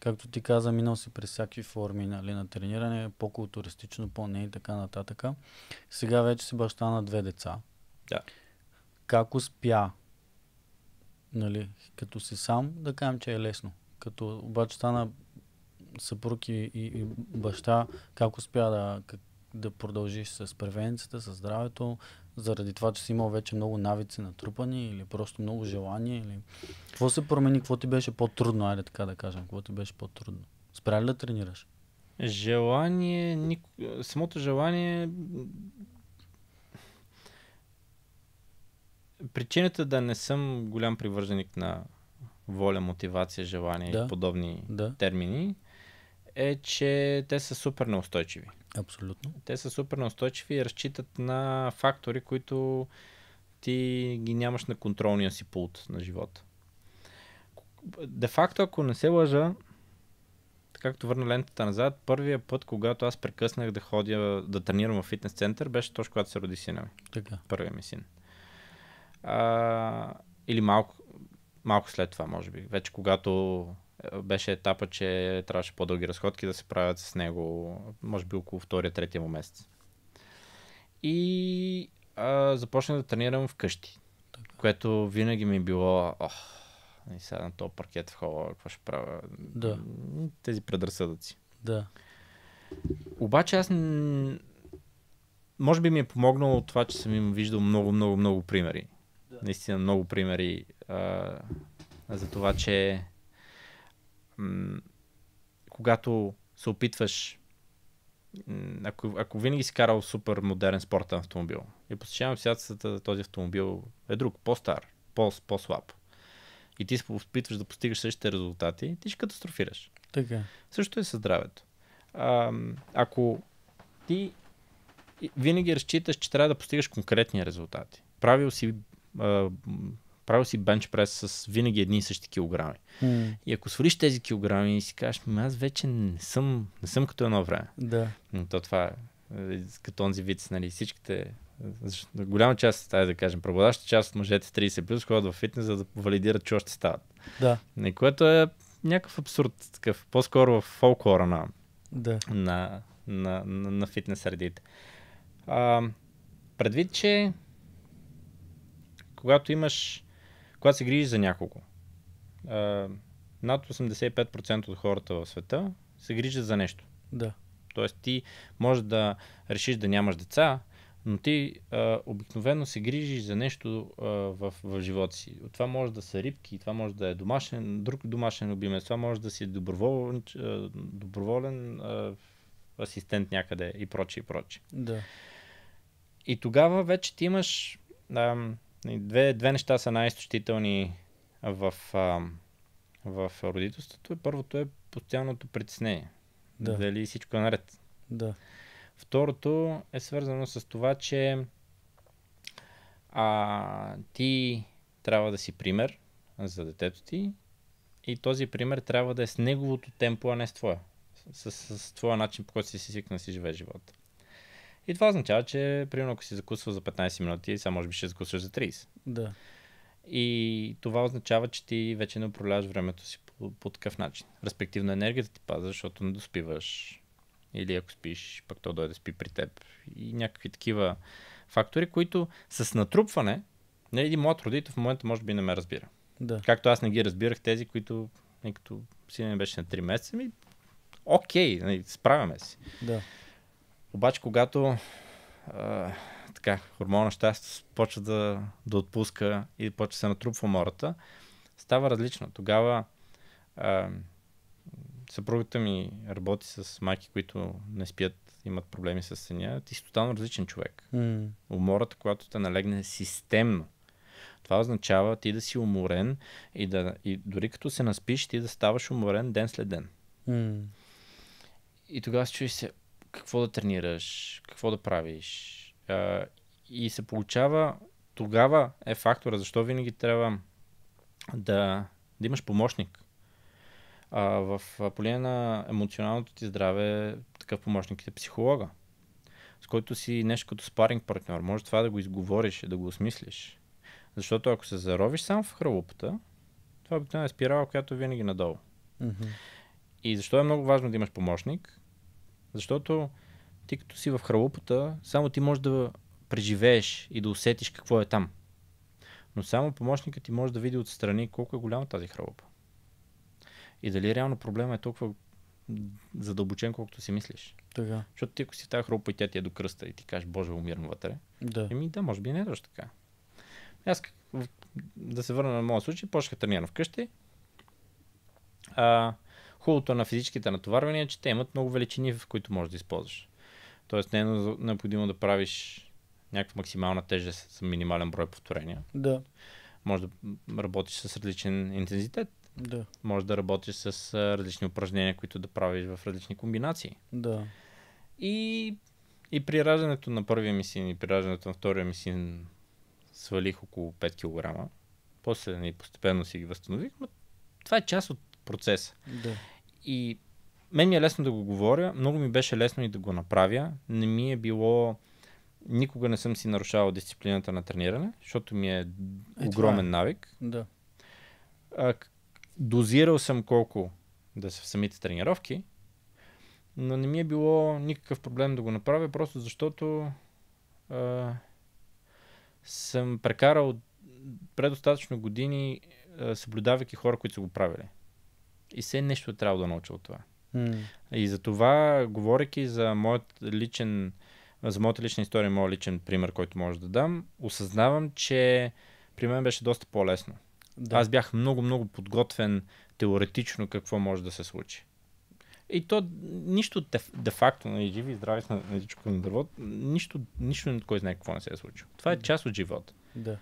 както ти каза, минал си през всякакви форми нали, на трениране, по-културистично, по-не и така нататък. Сега вече си баща на две деца. Да. Как успя, нали, като си сам, да кажем, че е лесно. Като обаче стана съпруг и, и, и баща, как успя да, как, да продължиш с превенцията, с здравето, заради това, че си имал вече много навици натрупани или просто много желание? Или... Какво се промени? Какво ти беше по-трудно? Айде така да кажем. Какво ти беше по-трудно? Спря ли да тренираш? Желание, ник... самото желание причината да не съм голям привърженик на воля, мотивация, желание да. и подобни да. термини е, че те са супер неустойчиви. Абсолютно. Те са супер настойчиви и разчитат на фактори, които ти ги нямаш на контролния си пулт на живота. Де факто, ако не се лъжа, както върна лентата назад, първия път, когато аз прекъснах да ходя да тренирам в фитнес център, беше точно когато се роди сина ми. Така. Първия ми син. А, или малко, малко след това, може би. Вече когато беше етапа, че трябваше по-дълги разходки да се правят с него, може би около втория, третия му месец. И а, започнах да тренирам вкъщи, така. което винаги ми е било, ох, и сега на този паркет в хола, какво ще правя? Да. Тези предразсъдъци. Да. Обаче аз може би ми е помогнало това, че съм им виждал много, много, много примери. Да. Наистина много примери а, за това, че когато се опитваш, ако, ако винаги си карал супер модерен спортен автомобил и посещавам обстоятелствата, този автомобил е друг, по-стар, по-слаб и ти се опитваш да постигаш същите резултати, ти ще катастрофираш. Така. Също е със здравето. А, ако ти винаги разчиташ, че трябва да постигаш конкретни резултати, правил си правил си бенч прес с винаги едни и същи килограми. Mm. И ако свалиш тези килограми и си кажеш, аз вече не съм, не съм като едно време. Да. то това е, е като онзи вид, нали, всичките голяма част, тази да кажем, преобладаща част от мъжете 30 плюс ходят в фитнес, за да валидират, че още стават. Да. И което е някакъв абсурд, такъв, по-скоро в фолклора на, да. на, на, на, на фитнес средите. предвид, че когато имаш когато се грижиш за няколко, а, над 85% от хората в света се грижат за нещо. Да. Тоест ти можеш да решиш да нямаш деца, но ти а, обикновено се грижиш за нещо а, в, в живота си. Това може да са рибки, това може да е домашен, друг домашен любимец, това може да си доброволен, а, доброволен а, асистент някъде и прочи. и прочие. Да. И тогава вече ти имаш А, Нали, две, две неща са най-изтощителни в, в родителството. Първото е постоянното притеснение. Да. Дали всичко е наред. Да. Второто е свързано с това, че а, ти трябва да си пример за детето ти и този пример трябва да е с неговото темпо, а не с твоя. С, с, с твоя начин, по който си свикнал да си живее живота. И това означава, че примерно ако си закусва за 15 минути, сега може би ще закусваш за 30. Да. И това означава, че ти вече не управляваш времето си по, по такъв начин. Респективно енергията ти пада, защото не доспиваш. Или ако спиш, пък то дойде да спи при теб. И някакви такива фактори, които с натрупване, не нали, един моят родител в момента може би не ме разбира. Да. Както аз не ги разбирах тези, които нали, като сина ми беше на 3 месеца, ми окей, нали, справяме се. Да. Обаче, когато а, така, хормона щастие почва да, да отпуска и почва да се натрупва мората, става различно. Тогава а, съпругата ми работи с майки, които не спят, имат проблеми с съня. Ти си тотално различен човек. Mm. Умората, която те налегне системно, това означава ти да си уморен и, да, и дори като се наспиш, ти да ставаш уморен ден след ден. Mm. И тогава се чуеш се, какво да тренираш, какво да правиш. А, и се получава, тогава е фактора, защо винаги трябва да, да имаш помощник. А, в поле на емоционалното ти здраве, такъв помощник е психолога, с който си нещо като спаринг партньор. Може това да го изговориш, да го осмислиш. Защото ако се заровиш сам в хралупата, това обикновено е спирала, която винаги надолу. Mm-hmm. И защо е много важно да имаш помощник? Защото ти като си в хралупата, само ти можеш да преживееш и да усетиш какво е там. Но само помощникът ти може да види отстрани колко е голяма тази хралупа. И дали реално проблема е толкова задълбочен, колкото си мислиш. Тога. Защото ти ако си тази хралупа и тя ти е до кръста и ти кажеш, Боже, умирам вътре. Да. Еми да, може би не е точно така. Аз да се върна на моят случай, почнах да тренирам вкъщи. А, Хубавото на физическите натоварвания е, че те имат много величини, в които можеш да използваш. Тоест не е необходимо да правиш някаква максимална тежест с минимален брой повторения. Да. Може да работиш с различен интензитет. Да. Може да работиш с различни упражнения, които да правиш в различни комбинации. Да. И, и при раждането на първия ми син и при раждането на втория ми син свалих около 5 кг. После и постепенно си ги възстанових, но това е част от процеса. Да. И мен ми е лесно да го говоря, много ми беше лесно и да го направя. Не ми е било... Никога не съм си нарушавал дисциплината на трениране, защото ми е, е, е. огромен е. навик. Да. А, дозирал съм колко да са в самите тренировки, но не ми е било никакъв проблем да го направя, просто защото а, съм прекарал предостатъчно години, а, съблюдавайки хора, които са го правили. И все нещо трябва да науча от това. Mm. И за това, говоряки за моят личен, за моята лична история, моят личен пример, който може да дам, осъзнавам, че при мен беше доста по-лесно. Да. Аз бях много-много подготвен теоретично какво може да се случи. И то нищо де-факто, на нали, живи и здрави сме на нали, всичко на дърво, нищо, нищо кой знае какво не се е случило. Това е част от живота. Да.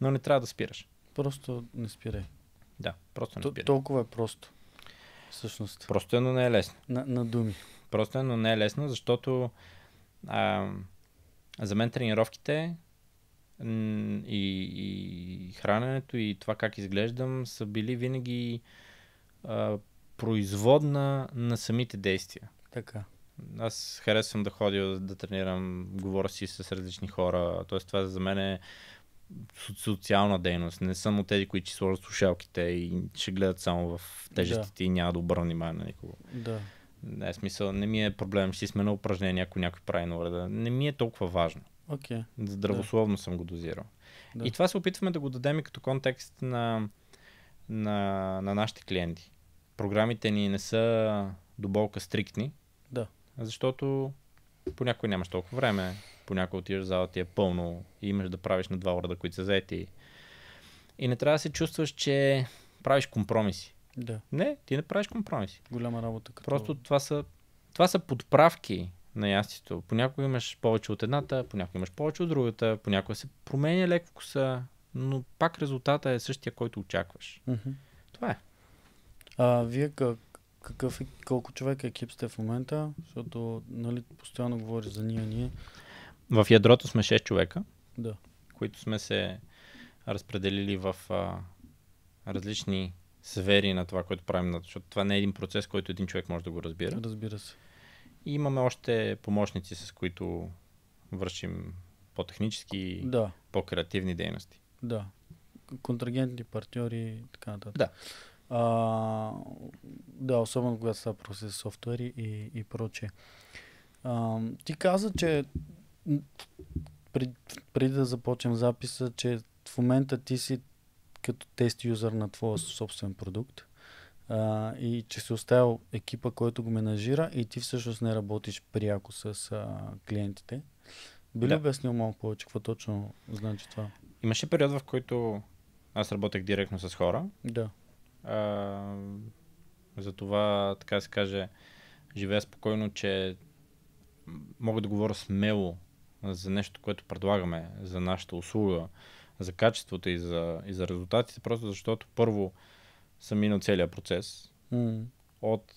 Но не трябва да спираш. Просто не спирай. Да, просто не то, спирай. Толкова е просто. Всъщност. Просто е, но не е лесно. На, на думи. Просто е, но не е лесно, защото а, за мен тренировките и, и храненето и това как изглеждам са били винаги а, производна на самите действия. Така. Аз харесвам да ходя да тренирам, говоря си с различни хора. Тоест това за мен е социална дейност. Не съм от тези, които ще сложат слушалките и ще гледат само в тежестите да. и няма да обърна внимание на никого. Да. Не, смисъл, не ми е проблем, ще сме на упражнение, ако някой прави на уреда. Не ми е толкова важно. Okay. Здравословно да. съм го дозирал. Да. И това се опитваме да го дадем и като контекст на, на, на нашите клиенти. Програмите ни не са до болка стриктни, да. защото понякога нямаш толкова време понякога отиваш в зала, ти е пълно и имаш да правиш на два урада, които са заети. И не трябва да се чувстваш, че правиш компромиси. Да. Не, ти не правиш компромиси. Голяма работа. Като... Просто това са, това са подправки на ястието. Понякога имаш повече от едната, понякога имаш повече от другата, понякога се променя леко вкуса, но пак резултата е същия, който очакваш. Mm-hmm. Това е. А вие как, какъв, е, колко човека екип сте в момента? Защото нали, постоянно говориш за ние, ние. В ядрото сме 6 човека, да. които сме се разпределили в а, различни сфери на това, което правим, защото това не е един процес, който един човек може да го разбира. Разбира се. И имаме още помощници, с които вършим по-технически, да. по-креативни дейности. Да. Контрагентни партньори и така нататък. Да. А, да, особено когато става процес софтуери и, и прочее. А, ти каза, че преди, преди да започнем записа, че в момента ти си като тест юзър на твоя собствен продукт а, и че си оставил екипа, който го менажира и ти всъщност не работиш пряко с а, клиентите. Би ли да. обяснил малко повече какво точно значи това? Имаше период, в който аз работех директно с хора. Да. А, затова, така се каже, живея спокойно, че мога да говоря смело за нещо, което предлагаме, за нашата услуга, за качеството и за, и за резултатите, просто защото първо съм минал целият процес. Mm. От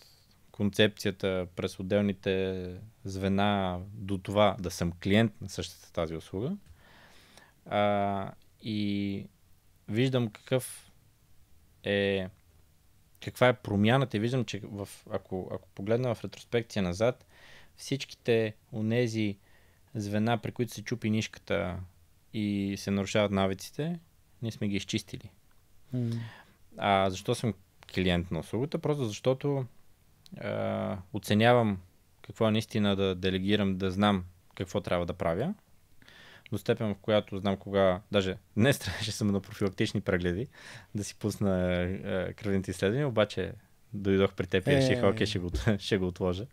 концепцията през отделните звена до това да съм клиент на същата тази услуга. А, и виждам какъв е каква е промяната и виждам, че в, ако, ако погледна в ретроспекция назад, всичките онези звена, при които се чупи нишката и се нарушават навиците, ние сме ги изчистили. Mm. А защо съм клиент на услугата? Просто защото а, оценявам какво е наистина да делегирам, да знам какво трябва да правя. До степен, в която знам кога, даже днес [laughs] трябваше съм на профилактични прегледи, да си пусна е, кръвните изследвания, обаче дойдох при теб и реших, е, окей, ще го, [laughs] ще го отложа.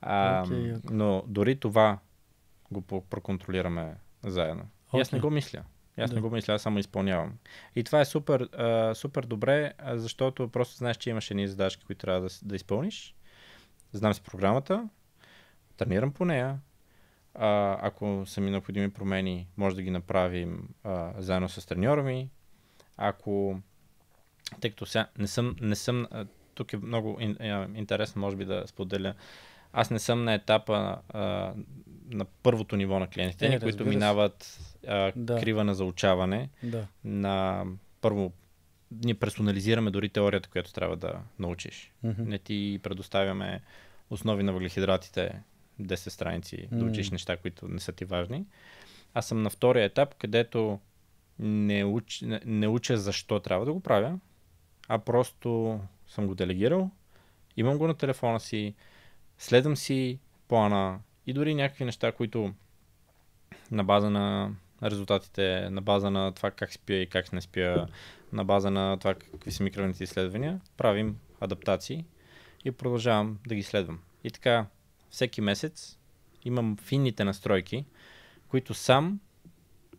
А, okay, okay. Но дори това го проконтролираме заедно. Okay. И аз не го мисля. И аз да. не го мисля, аз само изпълнявам. И това е супер, а, супер добре, защото просто знаеш, че имаш едни задачки, които трябва да, да изпълниш. Знам с програмата, тренирам по нея. А, ако са ми необходими промени, може да ги направим а, заедно с треньора ми. Ако, тъй като сега не съм, не съм а, тук е много ин, а, интересно, може би да споделя. Аз не съм на етапа а, на първото ниво на клиентите, е, които минават а, да. крива на заучаване. Да. На първо, ние персонализираме дори теорията, която трябва да научиш. Mm-hmm. Не ти предоставяме основи на въглехидратите, 10 страници, mm-hmm. да учиш неща, които не са ти важни. Аз съм на втория етап, където не, уч, не, не уча защо трябва да го правя, а просто съм го делегирал, имам го на телефона си, следвам си плана, и дори някакви неща, които на база на резултатите, на база на това как спя и как не спя, на база на това какви са микровените изследвания, правим адаптации и продължавам да ги следвам. И така, всеки месец имам финните настройки, които сам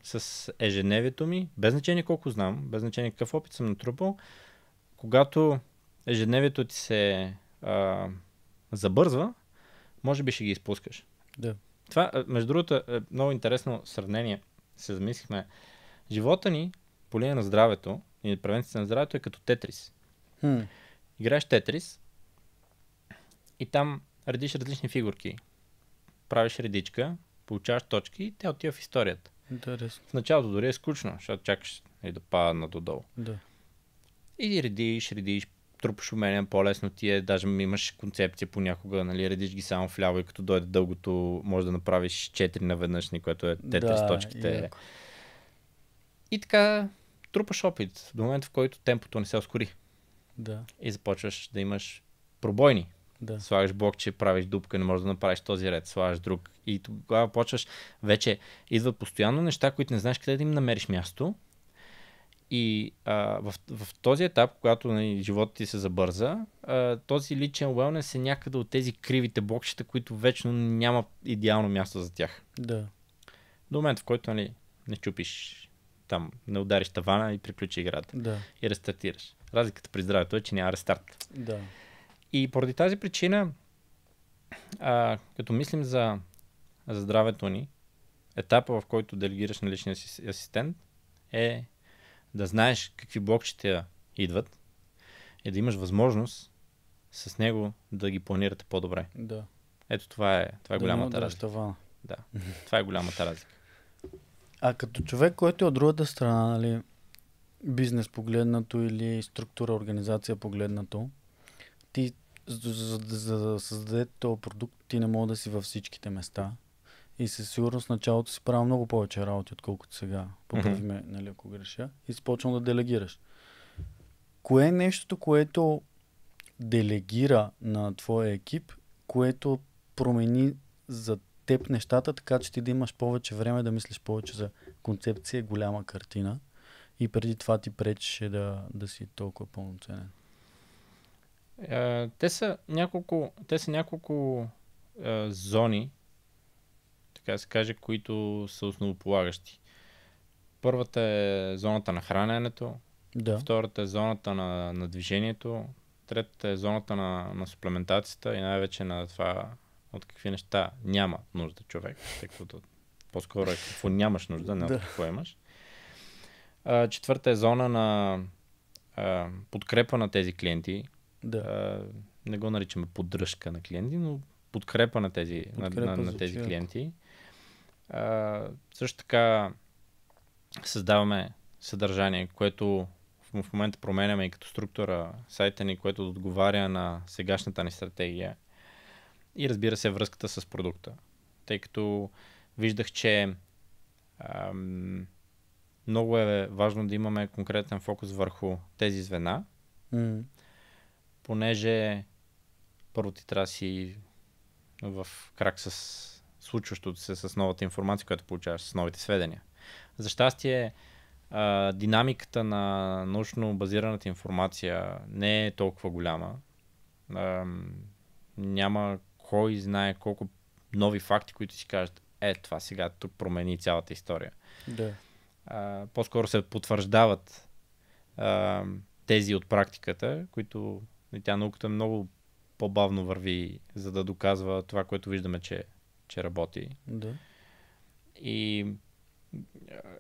с ежедневието ми, без значение колко знам, без значение какъв опит съм натрупал, когато ежедневието ти се а, забързва, може би ще ги изпускаш. Да. Това, е, между другото, е, е много интересно сравнение. Се замислихме. Живота ни по линия на здравето и превенцията на здравето е като тетрис. Хм. Играеш тетрис и там редиш различни фигурки. Правиш редичка, получаваш точки и те отива в историята. Интересно. В началото дори е скучно, защото чакаш и нали, да падна додолу. Да. И редиш, редиш, трупаш умения по-лесно ти е, даже имаш концепция понякога, нали, редиш ги само вляво и като дойде дългото, може да направиш 4 наведнъж, нали, което е те да, точките. Яко. И така, трупаш опит до момента, в който темпото не се ускори. Да. И започваш да имаш пробойни. Да. Слагаш че правиш дупка, не можеш да направиш този ред, слагаш друг. И тогава почваш, вече идват постоянно неща, които не знаеш къде да им намериш място. И а, в, в този етап, когато нали, живота ти се забърза, а, този личен wellness е някъде от тези кривите блокчета, които вечно няма идеално място за тях. Да. До момента, в който нали, не чупиш там, не удариш тавана и приключи играта. Да. И рестартираш. Разликата при здравето е, че няма рестарт. Да. И поради тази причина, а, като мислим за, за здравето ни, етапа, в който делегираш на личния асистент, е да знаеш какви блокчета идват и да имаш възможност с него да ги планирате по-добре. Да. Ето това е, това е да голямата разлика. Тавана. Да, това е голямата разлика. А като човек, който е от другата страна, нали, бизнес погледнато или структура, организация погледнато, ти за, за, за да създадете този продукт, ти не мога да си във всичките места. И със сигурност началото си правя много повече работи, отколкото сега. Поправи ме, mm-hmm. нали, ако греша. И започвам да делегираш. Кое е нещото, което делегира на твоя екип, което промени за теб нещата, така че ти да имаш повече време да мислиш повече за концепция, голяма картина и преди това ти пречеше да, да си толкова пълноценен? Е, те са няколко, те са няколко е, зони, така да се каже, които са основополагащи. Първата е зоната на храненето, да. втората е зоната на, на движението, третата е зоната на, на суплементацията и най-вече на това от какви неща няма нужда човек, тъй като по-скоро е какво нямаш нужда, не да. от какво имаш. А, четвърта е зона на а, подкрепа на тези клиенти. Да. А, не го наричаме поддръжка на клиенти, но подкрепа на тези, подкрепа на, на, на тези човек. клиенти също така създаваме съдържание, което в момента променяме и като структура сайта ни, което отговаря на сегашната ни стратегия. И разбира се, връзката с продукта. Тъй като виждах, че ам, много е важно да имаме конкретен фокус върху тези звена, mm. понеже първо ти трябва да си в крак с случващото се с новата информация, която получаваш, с новите сведения. За щастие, а, динамиката на научно базираната информация не е толкова голяма. А, няма кой знае колко нови факти, които си кажат, е, това сега тук промени цялата история. Да. А, по-скоро се потвърждават а, тези от практиката, които нали, тя науката много по-бавно върви, за да доказва това, което виждаме, че че работи. Да. И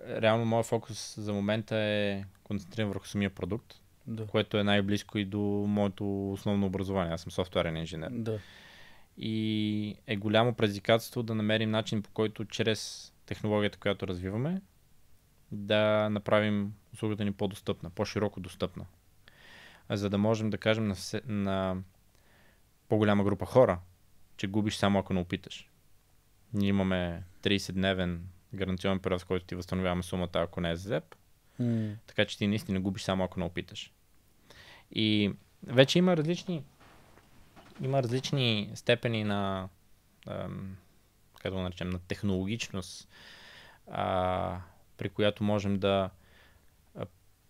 реално моят фокус за момента е концентриран върху самия продукт, да. което е най-близко и до моето основно образование. Аз съм софтуерен инженер. Да. И е голямо предизвикателство да намерим начин по който чрез технологията, която развиваме, да направим услугата ни по-достъпна, по-широко достъпна. За да можем да кажем на, все, на по-голяма група хора, че губиш само ако не опиташ ние имаме 30-дневен гаранционен период, в който ти възстановяваме сумата, ако не е за Mm. Така че ти наистина губиш само ако не опиташ. И вече има различни, има различни степени на, как да го наречем, на технологичност, а, при която можем да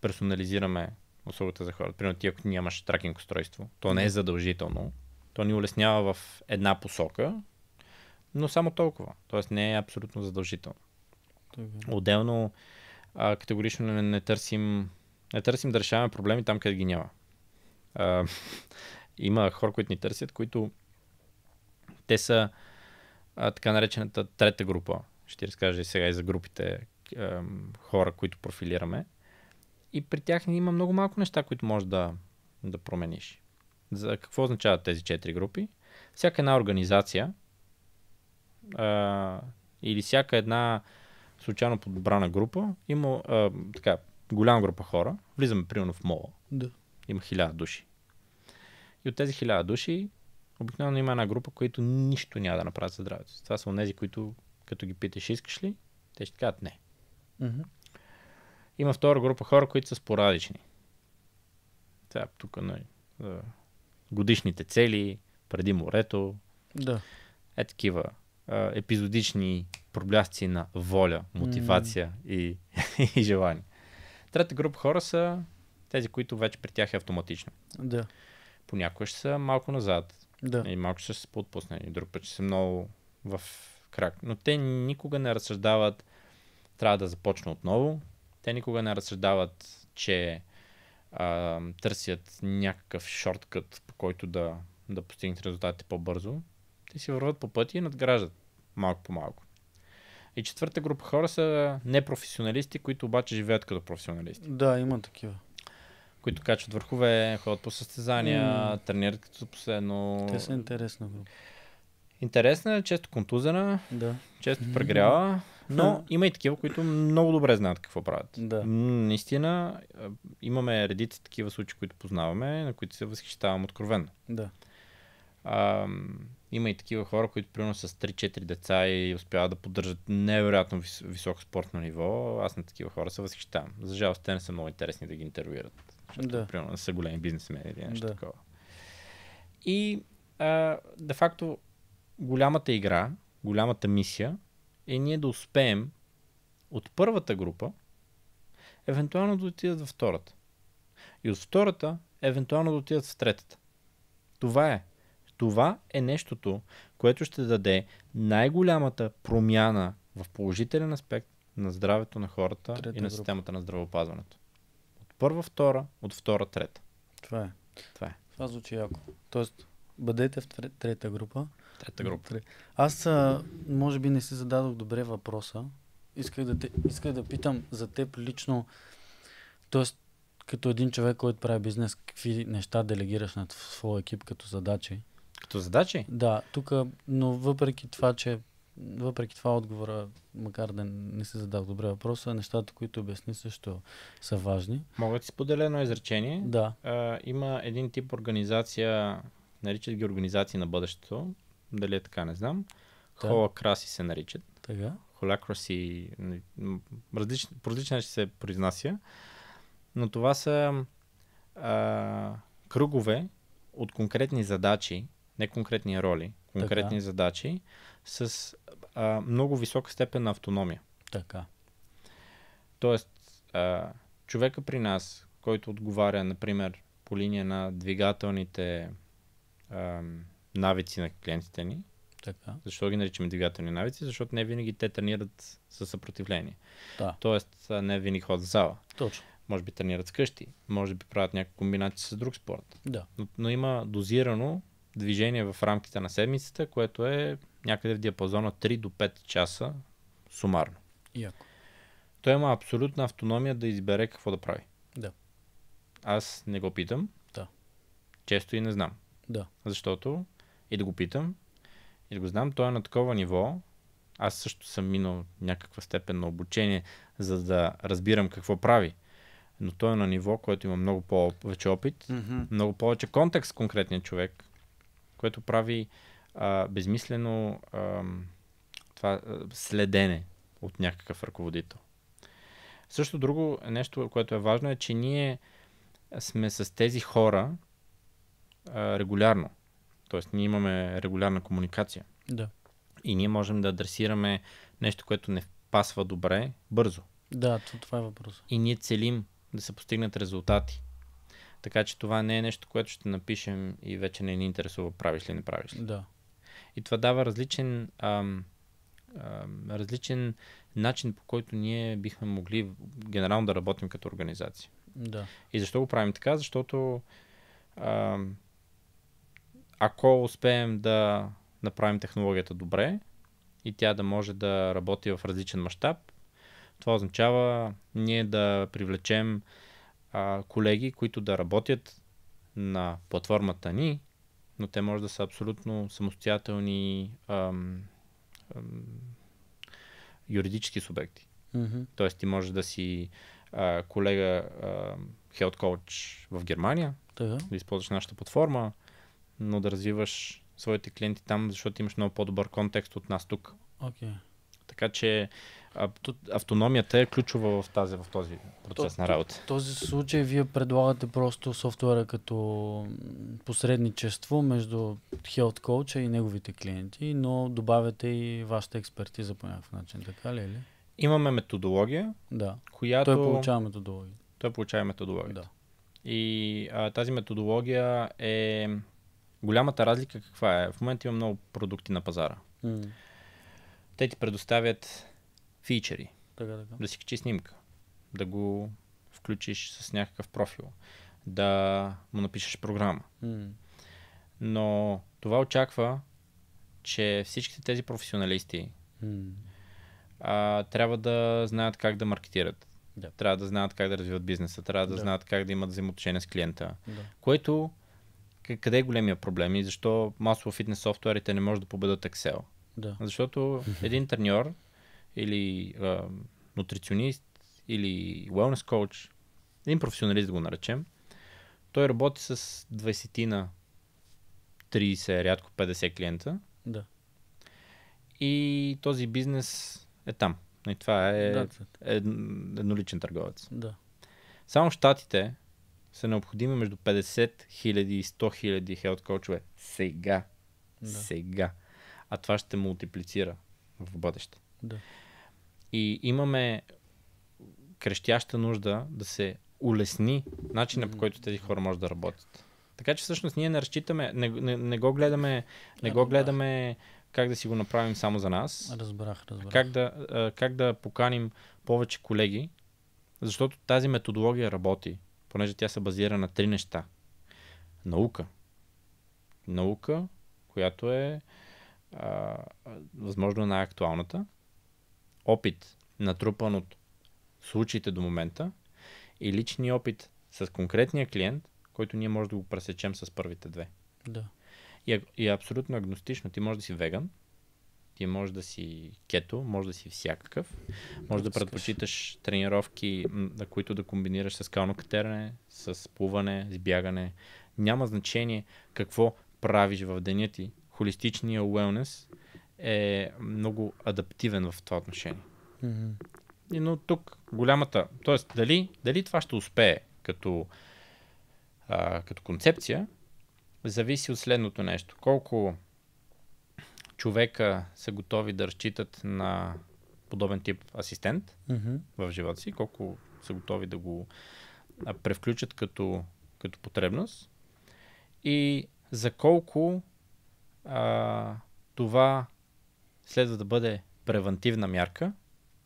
персонализираме услугата за хората. Примерно ти ако нямаш тракинг устройство, то не е задължително. То ни улеснява в една посока, но само толкова. Тоест не е абсолютно задължително. Тъй, Отделно а, категорично не, не търсим не търсим да решаваме проблеми там, къде ги няма. А, [laughs] има хора, които ни търсят, които те са а, така наречената трета група. Ще ти разкажа и сега и за групите а, хора, които профилираме. И при тях има много малко неща, които можеш да, да промениш. За какво означават тези четири групи? Всяка една организация, а, или всяка една случайно подобрана група, има а, така, голяма група хора, влизаме примерно в мола, да. има хиляда души. И от тези хиляда души обикновено има една група, които нищо няма да направят за здравето. Това са тези, които като ги питаш искаш ли, те ще кажат не. Mm-hmm. Има втора група хора, които са спорадични. Това тук на нали, годишните цели, преди морето. Да. Е такива епизодични проблясти на воля, мотивация mm. и, [laughs] и желание. Трета група хора са тези, които вече при тях е автоматично. Да. Понякога ще са малко назад. Да. И малко ще са по-отпуснени, друг път ще са много в крак. Но те никога не разсъждават, трябва да започна отново. Те никога не разсъждават, че а, търсят някакъв шорткът, по който да, да постигнат резултатите по-бързо и си върват по пъти и надграждат малко по малко. И четвърта група хора са непрофесионалисти, които обаче живеят като професионалисти. Да, има такива. Които качват върхове, ходят по състезания, mm. тренират като последно. Те са интересна група. Интересна е, често контузена, да. често прегрява, но yeah. има и такива, които много добре знаят какво правят. Да. Наистина, имаме редица такива случаи, които познаваме, на които се възхищавам откровенно. Да. А, има и такива хора, които примерно с 3-4 деца и успяват да поддържат невероятно вис- високо спортно ниво. Аз на такива хора се възхищавам. За жалост, те не са много интересни да ги интервюират. Защото, да. примерно, са големи бизнесмени или нещо да. такова. И, де факто, голямата игра, голямата мисия е ние да успеем от първата група, евентуално да отидат във втората. И от втората, евентуално да отидат в третата. Това е. Това е нещото, което ще даде най-голямата промяна в положителен аспект на здравето на хората трета и на група. системата на здравеопазването. От първа, втора, от втора, трета. Това е. Това е. Това звучи яко. Тоест, бъдете в трета група. Трета група. Аз, може би, не си зададох добре въпроса. Исках да, те, исках да питам за теб лично, Тоест, като един човек, който прави бизнес, какви неща делегираш на своя екип като задачи? Като задачи? Да, тук, но въпреки това, че въпреки това отговора, макар да не се задах добре въпроса, нещата, които обясни също са важни. Мога да си споделя едно изречение. Да. А, има един тип организация, наричат ги организации на бъдещето, дали е така, не знам. Да. Холакраси се наричат. Така. Холакраси, нали, различни по се произнася. Но това са а, кругове от конкретни задачи, не конкретни роли, конкретни така. задачи, с а, много висока степен на автономия. Така. Тоест, а, човека при нас, който отговаря, например, по линия на двигателните а, навици на клиентите ни, така. Защо ги наричаме двигателни навици? Защото не винаги те тренират със съпротивление. Да. Тоест, не винаги ходят в зала. Точно. Може би тренират с къщи, може би правят някакви комбинации с друг спорт. Да. Но, но има дозирано движение в рамките на седмицата, което е някъде в диапазона 3 до 5 часа сумарно. Яко. Той има абсолютна автономия да избере какво да прави. Да. Аз не го питам. Да. Често и не знам. Да. Защото и да го питам, и да го знам, той е на такова ниво. Аз също съм минал някаква степен на обучение, за да разбирам какво прави. Но той е на ниво, което има много повече опит, mm-hmm. много повече контекст с конкретния човек, което прави а, безмислено а, това следене от някакъв ръководител. Също друго нещо, което е важно е, че ние сме с тези хора а, регулярно. Тоест, ние имаме регулярна комуникация. Да. И ние можем да адресираме нещо, което не пасва добре, бързо. Да, това е въпрос. И ние целим да се постигнат резултати. Така че това не е нещо, което ще напишем и вече не ни интересува правиш ли, не правиш ли. Да. И това дава различен, ам, ам, различен начин, по който ние бихме могли генерално да работим като организация. Да. И защо го правим така? Защото ам, ако успеем да направим технологията добре и тя да може да работи в различен мащаб, това означава ние да привлечем а, колеги, които да работят на платформата ни, но те може да са абсолютно самостоятелни ам, ам, юридически субекти. Mm-hmm. Тоест ти може да си а, колега хелт коуч в Германия, да. да използваш нашата платформа, но да развиваш своите клиенти там, защото имаш много по-добър контекст от нас тук. Okay. Така че автономията е ключова в, тази, в този процес То, на работа. В този случай вие предлагате просто софтуера като посредничество между Health Coach и неговите клиенти, но добавяте и вашата експертиза по някакъв начин, така ли? Или? Е Имаме методология, да. която... Той получава методология. Той получава методология. Да. И а, тази методология е... Голямата разлика каква е? В момента има много продукти на пазара. Mm те ти предоставят фичери. Така, така. Да си качи снимка, да го включиш с някакъв профил, да му напишеш програма. М-м. Но това очаква, че всичките тези професионалисти а, трябва да знаят как да маркетират. Да. Трябва да знаят как да развиват бизнеса, трябва да, да знаят как да имат взаимоотношения с клиента. Да. Което, къде е големия проблем и защо масово фитнес софтуерите не може да победат Excel? Да. Защото един треньор или а, нутриционист или wellness коуч, един професионалист да го наречем, той работи с 20 на 30, рядко 50 клиента. Да. И този бизнес е там. И това е да, едноличен търговец. Да. Само щатите са необходими между 50 000 и 100 000 хелт коучове. Сега. Да. Сега а това ще мултиплицира в бъдеще. Да. И имаме крещяща нужда да се улесни начина по който тези хора може да работят. Така че всъщност ние не разчитаме, не, не, не го гледаме, не го гледаме как да си го направим само за нас. Разбрах, разбрах. Как да, как да поканим повече колеги, защото тази методология работи, понеже тя се базира на три неща. Наука. Наука, която е а, възможно най-актуалната, опит натрупан от случаите до момента и личния опит с конкретния клиент, който ние може да го пресечем с първите две. Да. И, и е абсолютно агностично. Ти може да си веган, ти може да си кето, може да си всякакъв. Може да предпочиташ тренировки, на които да комбинираш с кално катерене, с плуване, с бягане. Няма значение какво правиш в деня ти, холистичния уелнес е много адаптивен в това отношение. Mm-hmm. И, но тук голямата, т.е. Дали, дали това ще успее като, а, като концепция, зависи от следното нещо. Колко човека са готови да разчитат на подобен тип асистент mm-hmm. в живота си, колко са готови да го превключат като, като потребност и за колко а, това следва да бъде превентивна мярка,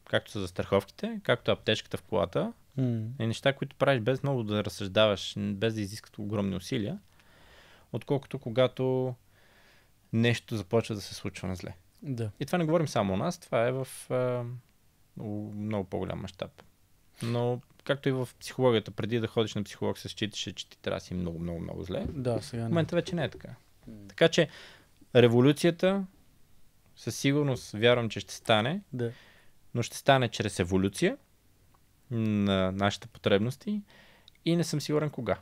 както са застраховките, както аптечката в колата. Mm. И е, неща, които правиш без много да разсъждаваш, без да изискат огромни усилия, отколкото когато нещо започва да се случва на зле. Да. И това не говорим само у нас, това е в е, много по-голям мащаб. Но както и в психологията, преди да ходиш на психолог, се считаше, че ти трябва да си много, много, много зле. Да, сега. В момента вече не е така. Така че революцията със сигурност вярвам, че ще стане, да. но ще стане чрез еволюция на нашите потребности и не съм сигурен кога.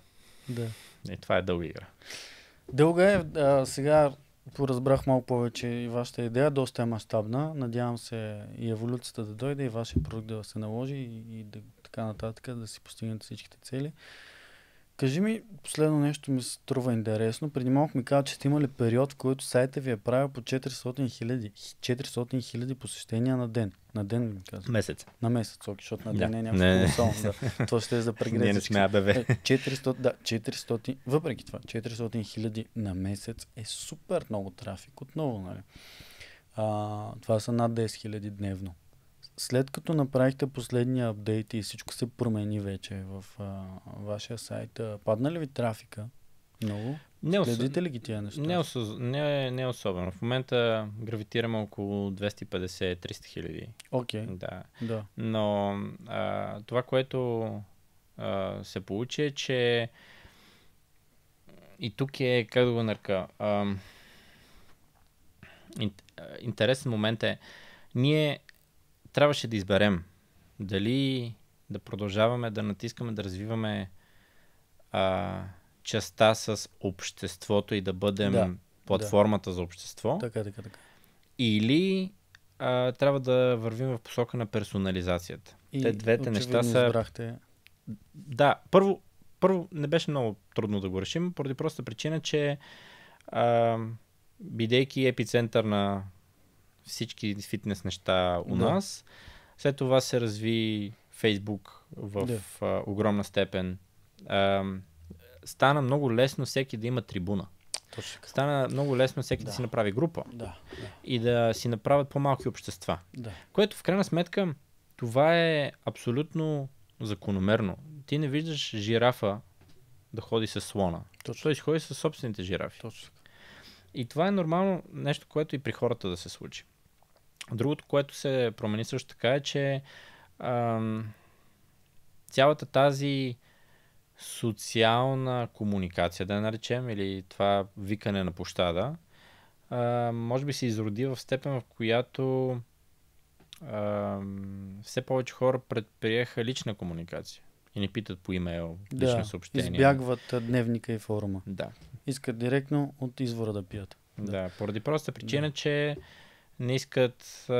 Да. И е, това е дълга игра. Дълга е. А, сега поразбрах малко повече и вашата идея. Доста е мащабна. Надявам се и еволюцията да дойде, и вашия продукт да се наложи и, и да, така нататък, да си постигнете всичките цели. Кажи ми, последно нещо ми се струва интересно. Преди малко ми каза, че сте имали период, в който сайта ви е правил по 400 000 400 посещения на ден. На ден ми каза. Месец. На месец, окей, защото на ден е да. е някакво не. Да. Това ще е за прегресия. Ние не сме АБВ. 400, да, 400, е, въпреки това, 400 000 на месец е супер много трафик. Отново, нали? А, това са над 10 000 дневно след като направихте последния апдейт и всичко се промени вече в а, вашия сайт, а, падна ли ви трафика много? Не Следите ли ги тия неща? Не, осъз... не, не особено. В момента гравитираме около 250-300 хиляди. Окей. Okay. Да. да. Но а, това, което а, се получи е, че и тук е, как да го нарка, а, интересен момент е, ние трябваше да изберем дали да продължаваме да натискаме, да развиваме а, частта с обществото и да бъдем да, платформата да. за общество. Така, така, така. Или а, трябва да вървим в посока на персонализацията. И Те двете неща са. Избрахте. Да, първо, първо не беше много трудно да го решим, поради проста причина, че а, бидейки епицентър на всички фитнес неща у да. нас. След това се разви Фейсбук в да. uh, огромна степен. Uh, стана много лесно всеки да има трибуна. Точно. Стана много лесно всеки да. да си направи група да, да. и да си направят по-малки общества. Да. Което в крайна сметка това е абсолютно закономерно. Ти не виждаш жирафа да ходи с слона. Точно. Той ходи с собствените жирафи. Точно. И това е нормално нещо, което и при хората да се случи. Другото, което се промени също така е, че а, цялата тази социална комуникация, да я наречем, или това викане на пощада, а, може би се изроди в степен, в която а, все повече хора предприеха лична комуникация и не питат по имейл, да, лично съобщение. избягват дневника и форума. Да. Искат директно от извора да пият. Да, да поради проста причина, да. че не искат а,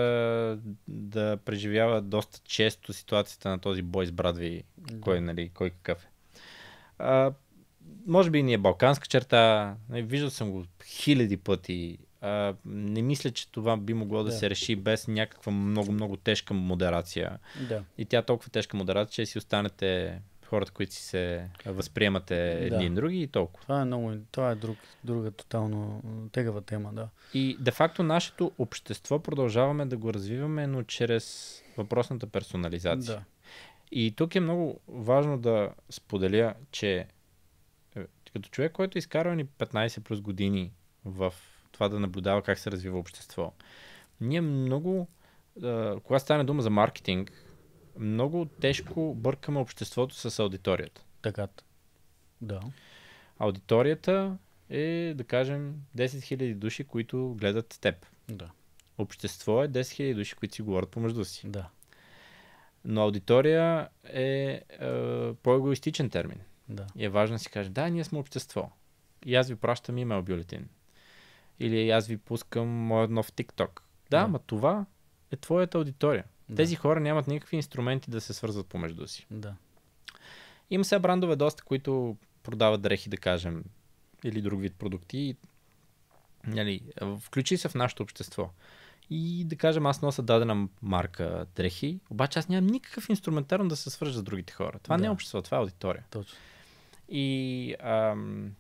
да преживяват доста често ситуацията на този бой с Брадви, да. кой, нали, кой какъв е. А, може би и ни е балканска черта, нали, виждал съм го хиляди пъти. А, не мисля, че това би могло да, да се реши без някаква много-много тежка модерация. Да. И тя е толкова тежка модерация, че си останете хората, които си се възприемате един да. други и толкова. Това е много, това е друг, друга тотално тегава тема, да. И де факто нашето общество продължаваме да го развиваме, но чрез въпросната персонализация. Да. И тук е много важно да споделя, че е, като човек, който е изкарал ни 15 плюс години в това да наблюдава как се развива общество, ние много, е, когато стане дума за маркетинг, много тежко бъркаме обществото с аудиторията. Така. Да. Аудиторията е, да кажем, 10 000 души, които гледат теб. Да. Общество е 10 000 души, които си говорят помежду си. Да. Но аудитория е, е по-егоистичен термин. Да. И е важно да си каже, да, ние сме общество. И аз ви пращам имейл бюлетин. Или аз ви пускам моят нов TikTok. Да, да. ма това е твоята аудитория. Да. Тези хора нямат никакви инструменти да се свързват помежду си. Да. Има сега брандове доста, които продават дрехи, да кажем, или друг вид продукти. Нали, включи се в нашето общество. И да кажем, аз нося дадена марка дрехи, обаче аз нямам никакъв инструментарно да се свържа с другите хора. Това да. не е общество, това е аудитория. Точно. И ам,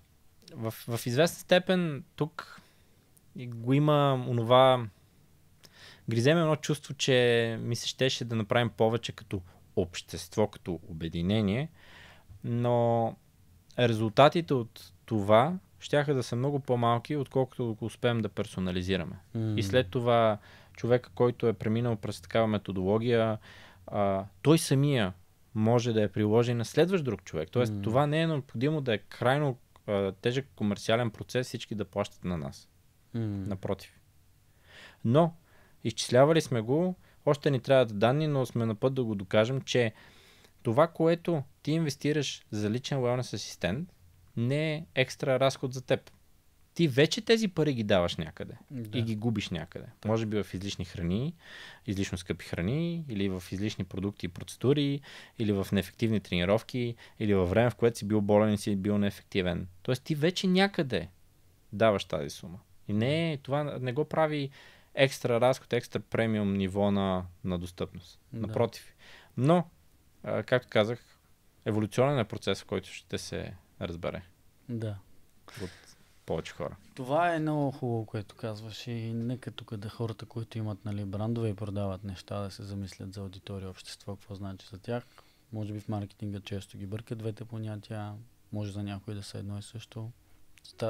в, в известна степен тук го има онова гризем едно чувство, че ми се щеше да направим повече като общество, като обединение, но резултатите от това щяха да са много по-малки, отколкото го успеем да персонализираме. Mm. И след това човек, който е преминал през такава методология, а, той самия може да я приложи на следващ друг човек. Тоест, mm. това не е необходимо да е крайно а, тежък комерциален процес, всички да плащат на нас. Mm. Напротив. Но Изчислявали сме го, още ни трябват да данни, но сме на път да го докажем, че това, което ти инвестираш за личен wellness асистент, не е екстра разход за теб. Ти вече тези пари ги даваш някъде да. и ги губиш някъде. Да. Може би в излишни храни, излишно скъпи храни, или в излишни продукти и процедури, или в неефективни тренировки, или във време, в което си бил болен и си бил неефективен. Тоест ти вече някъде даваш тази сума. И не, е, това не го прави екстра разход, екстра премиум ниво на, на достъпност. Да. Напротив. Но, а, както казах, еволюционен е процес, в който ще се разбере. Да. От повече хора. Това е много хубаво, което казваш и нека тук да хората, които имат нали, брандове и продават неща, да се замислят за аудитория, общество, какво значи за тях. Може би в маркетинга често ги бъркат двете понятия, може за някой да са едно и също.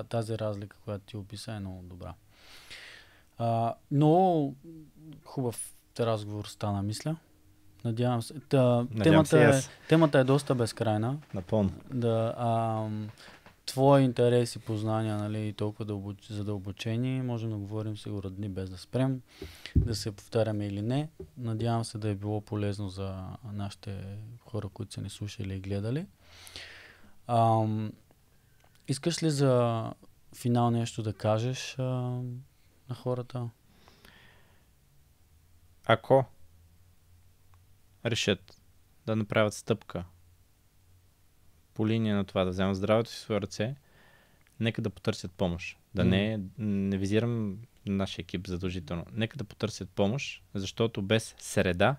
тази разлика, която ти описа е много добра. А, но хубав разговор стана, мисля. Надявам се. Та, Надявам темата, се е, темата е доста безкрайна. Напълно. Да, а, интерес и познания, нали, и толкова дълбоч... задълбочени, можем да говорим сигурно дни без да спрем, да се повтаряме или не. Надявам се да е било полезно за нашите хора, които са ни слушали и гледали. Ам, искаш ли за финал нещо да кажеш? Ам, на хората. Ако решат да направят стъпка по линия на това да вземат здравето си в своя ръце, нека да потърсят помощ. Да не, не визирам нашия екип задължително. Нека да потърсят помощ, защото без среда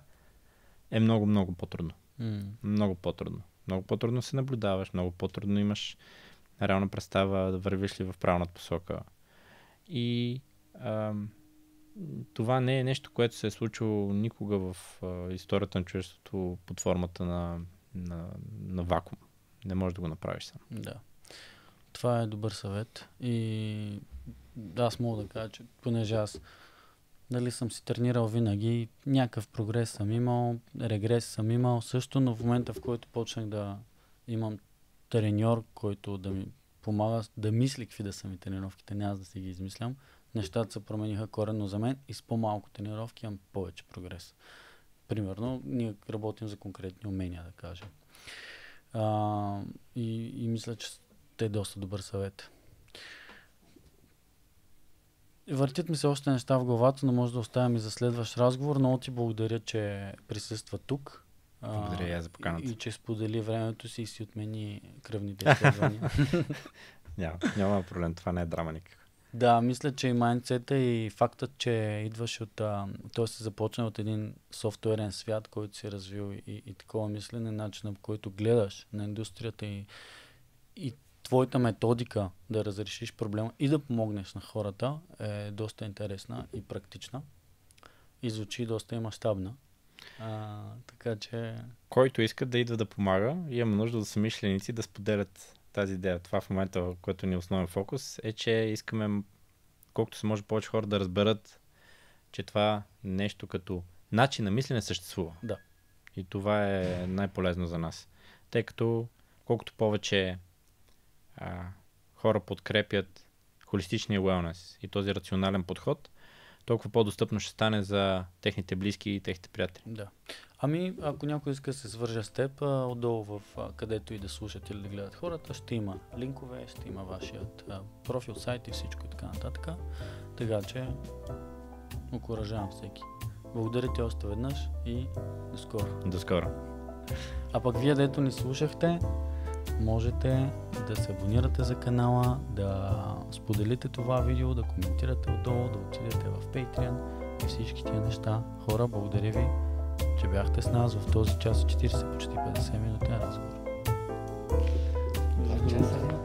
е много, много по-трудно. Mm. Много по-трудно. Много по-трудно се наблюдаваш, много по-трудно имаш реална представа да вървиш ли в правилната посока. И а, това не е нещо, което се е случило никога в а, историята на човечеството под формата на, на, на вакуум. Не можеш да го направиш сам. Да. Това е добър съвет и аз мога да кажа, че понеже аз дали съм си тренирал винаги, някакъв прогрес съм имал, регрес съм имал също, но в момента в който почнах да имам треньор, който да ми помага да мисли какви да са ми тренировките, не аз да си ги измислям, нещата се промениха коренно за мен и с по-малко тренировки имам повече прогрес. Примерно, ние работим за конкретни умения, да кажем. А, и, и мисля, че те е доста добър съвет. Въртят ми се още неща в главата, но може да оставим и за следващ разговор. Много ти благодаря, че присъства тук. Благодаря я за поканата. И, и че сподели времето си и си отмени кръвните изследвания. [laughs] няма, няма проблем, това не е драма никак. Да, мисля, че и Майнцета и фактът, че идваш от... А, той се започна от един софтуерен свят, който си развил и, и такова мислене, начина по който гледаш на индустрията и, и твоята методика да разрешиш проблема и да помогнеш на хората е доста интересна и практична. И звучи доста и мащабна. А, така че... Който иска да идва да помага, има нужда за да съмишленици да споделят тази идея, това в момента, в което ни е основен фокус, е, че искаме колкото се може повече хора да разберат, че това нещо като начин на мислене съществува. Да. И това е най-полезно за нас. Тъй като колкото повече а, хора подкрепят холистичния wellness и този рационален подход, толкова по-достъпно ще стане за техните близки и техните приятели. Да. Ами, ако някой иска да се свържа с теб, а, отдолу в а, където и да слушат или да гледат хората, ще има линкове, ще има вашият а, профил, сайт и всичко и така нататък. Така че, окоръжавам всеки. Благодаря ти още веднъж и до скоро. До скоро. А пък вие, дето ни слушахте, можете да се абонирате за канала, да споделите това видео, да коментирате отдолу, да отидете в Patreon и всички тия неща. Хора, благодаря ви че бяхте с нас в този час 40, почти 50 минути разговор. Благодаря.